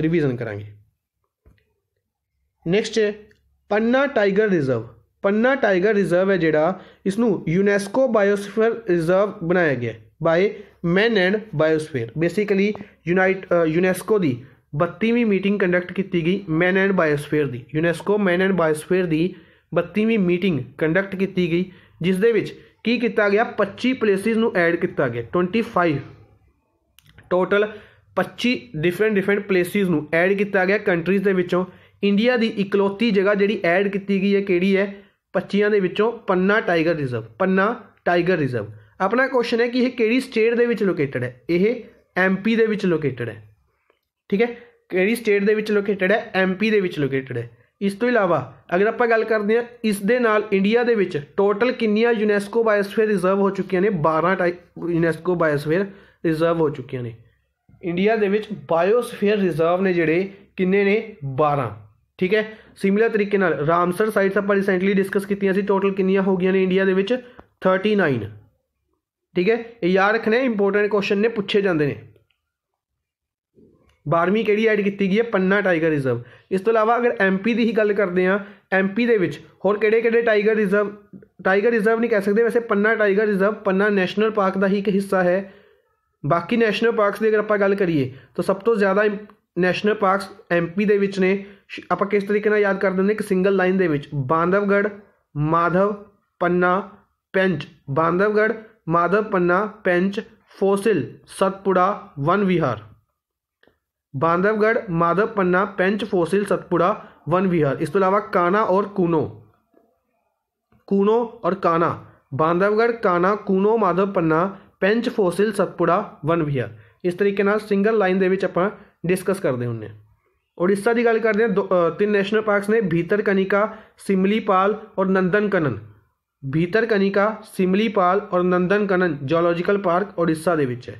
ਰਿਵੀਜ਼ਨ ਕਰਾਂਗੇ next Panna tiger reserve Panna tiger reserve ਹੈ ਜਿਹੜਾ ਇਸ ਨੂੰ ਯੂਨੈਸਕੋ ਬਾਇਓਸਫੀਅਰ ਰਿਜ਼ਰਵ ਬਣਾਇਆ ਗਿਆ by man and biosphere basically unite UNESCO ਦੀ 32ਵੀਂ ਮੀਟਿੰਗ ਕੰਡਕਟ ਕੀਤੀ ਗਈ ਮੈਨ ਐਂਡ ਬਾਇਓਸਫੀਅਰ ਦੀ ਯੂਨੈਸਕੋ ਮੈਨ ਐਂਡ ਬਾਇਓਸਫੀਅਰ ਦੀ 32ਵੀਂ ਮੀਟਿੰਗ ਕੰਡਕਟ ਕੀਤੀ ਗਈ ਜਿਸ ਦੇ ਵਿੱਚ ਕੀ ਕੀਤਾ ਗਿਆ 25 ਪਲੇਸਿਸ ਨੂੰ ਐਡ ਕੀਤਾ ਗਿਆ 25 ਟੋਟਲ 25 ਡਿਫਰੈਂਟ ਡਿਫਰੈਂਟ ਪਲੇਸਿਸ ਨੂੰ ਐਡ ਕੀਤਾ ਗਿਆ ਕੰਟਰੀਜ਼ ਦੇ ਵਿੱਚੋਂ ਇੰਡੀਆ ਦੀ ਇਕਲੌਤੀ ਜਗ੍ਹਾ ਜਿਹੜੀ ਐਡ ਕੀਤੀ ਗਈ ਹੈ ਕਿਹੜੀ ਹੈ ਪੱਛੀਆਂ ਦੇ ਵਿੱਚੋਂ Panna tiger reserve Panna tiger reserve ਆਪਣਾ ਕੁਐਸਚਨ ਹੈ ਕਿ ਇਹ ਕਿਹੜੀ ਸਟੇਟ ਦੇ ਵਿੱਚ ਲੋਕੇਟਡ ਹੈ ਇਹ ਐਮਪੀ ਦੇ ਵਿੱਚ ਲੋਕੇਟਡ ਹੈ ਠੀਕ ਹੈ ਕਿਹੜੀ ਸਟੇਟ ਦੇ ਵਿੱਚ ਲੋਕੇਟਡ ਹੈ ਐਮਪੀ ਦੇ ਵਿੱਚ ਲੋਕੇਟਡ ਹੈ ਇਸ ਤੋਂ ਇਲਾਵਾ ਅਗਰ ਆਪਾਂ ਗੱਲ ਕਰਦੇ ਹਾਂ ਇਸ ਦੇ ਨਾਲ ਇੰਡੀਆ ਦੇ ਵਿੱਚ ਟੋਟਲ ਕਿੰਨੀਆਂ ਯੂਨੈਸਕੋ ਬਾਇਓਸਫੀਅਰ ਰਿਜ਼ਰਵ ਹੋ ਚੁੱਕੀਆਂ ਨੇ 12 ਯੂਨੈਸਕੋ ਬਾਇਓਸਫੀਅਰ ਰਿਜ਼ਰਵ ਹੋ ਚੁੱਕੀਆਂ ਨੇ ਇੰਡੀਆ ਦੇ ਵਿੱਚ ਬਾਇਓਸਫੀਅਰ ਰਿਜ਼ਰਵ ਨੇ ਜਿਹੜੇ ਕਿੰਨੇ ਨੇ 12 ਠੀਕ ਹੈ ਸਿਮਿਲਰ ਤਰੀਕੇ ਨਾਲ ਰਾਮਸਰ ਸਾਈਟਸ ਆਪਾਂ ਰੀਸੈਂਟਲੀ ਡਿਸਕਸ ਕੀਤੀਆਂ ਸੀ ਟੋਟਲ ਕਿੰਨੀਆਂ ਹੋ ਗਈਆਂ ਨੇ ਇੰਡੀਆ ਦੇ ਵਿੱਚ 39 ਠੀਕ ਹੈ ਇਹ ਯਾਦ ਰੱਖਣਾ ਇੰਪੋਰਟੈਂਟ ਕੁਐਸਚਨ ਨੇ ਪੁੱਛੇ ਜਾਂਦੇ ਨੇ 12ਵੀਂ ਕਿਹੜੀ ਐਡ ਕੀਤੀ ਗਈ ਹੈ ਪੰਨਾ ਟਾਈਗਰ ਰਿਜ਼ਰਵ ਇਸ ਤੋਂ ਇਲਾਵਾ ਅਗਰ ਐਮਪੀ ਦੀ ਹੀ ਗੱਲ ਕਰਦੇ ਆ ਐਮਪੀ ਦੇ ਵਿੱਚ ਹੋਰ ਕਿਹੜੇ-ਕਿਹੜੇ ਟਾਈਗਰ ਰਿਜ਼ਰਵ ਟਾਈਗਰ ਰਿਜ਼ਰਵ ਨਹੀਂ ਕਹਿ ਸਕਦੇ ਵੈਸੇ Panna tiger reserve Panna national park ਦਾ ਹੀ ਇੱਕ ਹਿੱਸਾ ਹੈ ਬਾਕੀ ਨੈਸ਼ਨਲ ਪਾਰਕਸ ਦੀ ਅਗਰ ਆਪਾਂ ਗੱਲ ਕਰੀਏ ਤਾਂ ਸਭ ਤੋਂ ਜ਼ਿਆਦਾ ਨੈਸ਼ਨਲ ਪਾਰਕਸ ਐਮਪੀ ਦੇ ਵਿੱਚ ਨੇ ਆਪਾਂ ਕਿਸ ਤਰੀਕੇ ਨਾਲ ਯਾਦ ਕਰ ਦਿੰਦੇ ਇੱਕ ਸਿੰਗਲ ਲਾਈਨ ਦੇ ਵਿੱਚ ਬਾਂਦਵਗੜ ਮਾਧਵ ਪੰਨਾ ਪੈਂਚ ਬਾਂਦਵਗੜ ਮਾਧਵ ਪੰਨਾ ਪੈਂਚ ਫੋਸਿਲ ਸਤਪੁੜਾ ਵਨ ਵਿਹਾਰ ਬਾਂਦਵਗੜ ਮਾਧਵ ਪੰਨਾ ਪੈਂਚ ਫੋਸਿਲ ਸਤਪੁੜਾ ਵਨ ਵਿਹਾਰ ਇਸ ਤੋਂ ਇਲਾਵਾ ਕਾਨਾ ਔਰ ਕੂਨੋ ਕੂਨੋ ਔਰ ਕਾਨਾ ਬਾਂਦਵਗੜ ਕਾਨਾ ਕੂਨੋ ਮਾਧਵ ਪੰਨਾ ਪੈਂਚ ਫੋਸਿਲ ਸਤਪੁੜਾ ਵਨ ਵਿਹਾਰ ਇਸ ਤਰੀਕੇ ਨਾਲ ਸਿੰਗਲ ਲਾਈਨ ਦੇ ਵਿੱਚ ਆਪਾਂ ਡਿਸਕਸ ਕਰਦੇ ਹੁੰਨੇ ਉੜੀਸਾ ਦੀ ਗੱਲ ਕਰਦੇ ਹਾਂ ਤਿੰਨ ਨੈਸ਼ਨਲ ਪਾਰਕਸ ਨੇ ਭੀਤਰ ਕਨਿਕਾ ਸਿਮਲੀਪਾਲ ਔਰ ਨੰਦਨਕਨਨ ਕਨਿਕਾ ਸਿਮਲੀਪਾਲ ਔਰ ਨੰਦਨਕਨਨ ਜੀਓਲੋਜੀਕਲ ਪਾਰਕ ਉੜੀਸਾ ਦੇ ਵਿੱਚ ਹੈ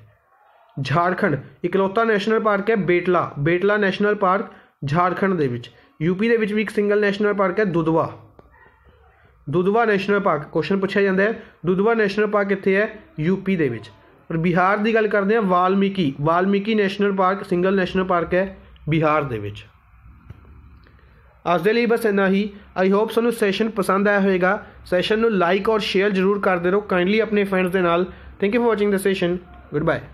ਝਾਰਖੰਡ ਇਕਲੌਤਾ ਨੈਸ਼ਨਲ ਪਾਰਕ ਹੈ ਬੇਟਲਾ ਬੇਟਲਾ ਨੈਸ਼ਨਲ ਪਾਰਕ ਝਾਰਖੰਡ ਦੇ ਵਿੱਚ ਯੂਪੀ ਦੇ ਵਿੱਚ ਵੀ ਇੱਕ ਸਿੰਗਲ ਨੈਸ਼ਨਲ ਪਾਰਕ ਹੈ Dudhwa Dudhwa national park question ਪੁੱਛਿਆ ਜਾਂਦਾ ਹੈ ਦੁਦਵਾ ਨੈਸ਼ਨਲ ਪਾਰਕ ਕਿੱਥੇ ਹੈ ਯੂਪੀ ਦੇ ਵਿੱਚ ਔਰ ਬਿਹਾਰ ਦੀ ਗੱਲ ਕਰਦੇ ਹਾਂ Valmiki Valmiki national park single national park ਹੈ ਬਿਹਾਰ ਦੇ ਵਿੱਚ ਅੱਜ ਦੇ ਲਈ ਬਸ ਇੰਨਾ ਹੀ ਆਈ ਹੋਪ ਤੁਹਾਨੂੰ ਸੈਸ਼ਨ ਪਸੰਦ ਆਇਆ ਹੋਵੇਗਾ ਸੈਸ਼ਨ ਨੂੰ ਲਾਈਕ ਔਰ ਸ਼ੇਅਰ ਜ਼ਰੂਰ ਕਰਦੇ ਰਹੋ ਕਾਈਂਡਲੀ ਆਪਣੇ ਫਰੈਂਡਸ ਦੇ ਨਾਲ thank you for watching the session good bye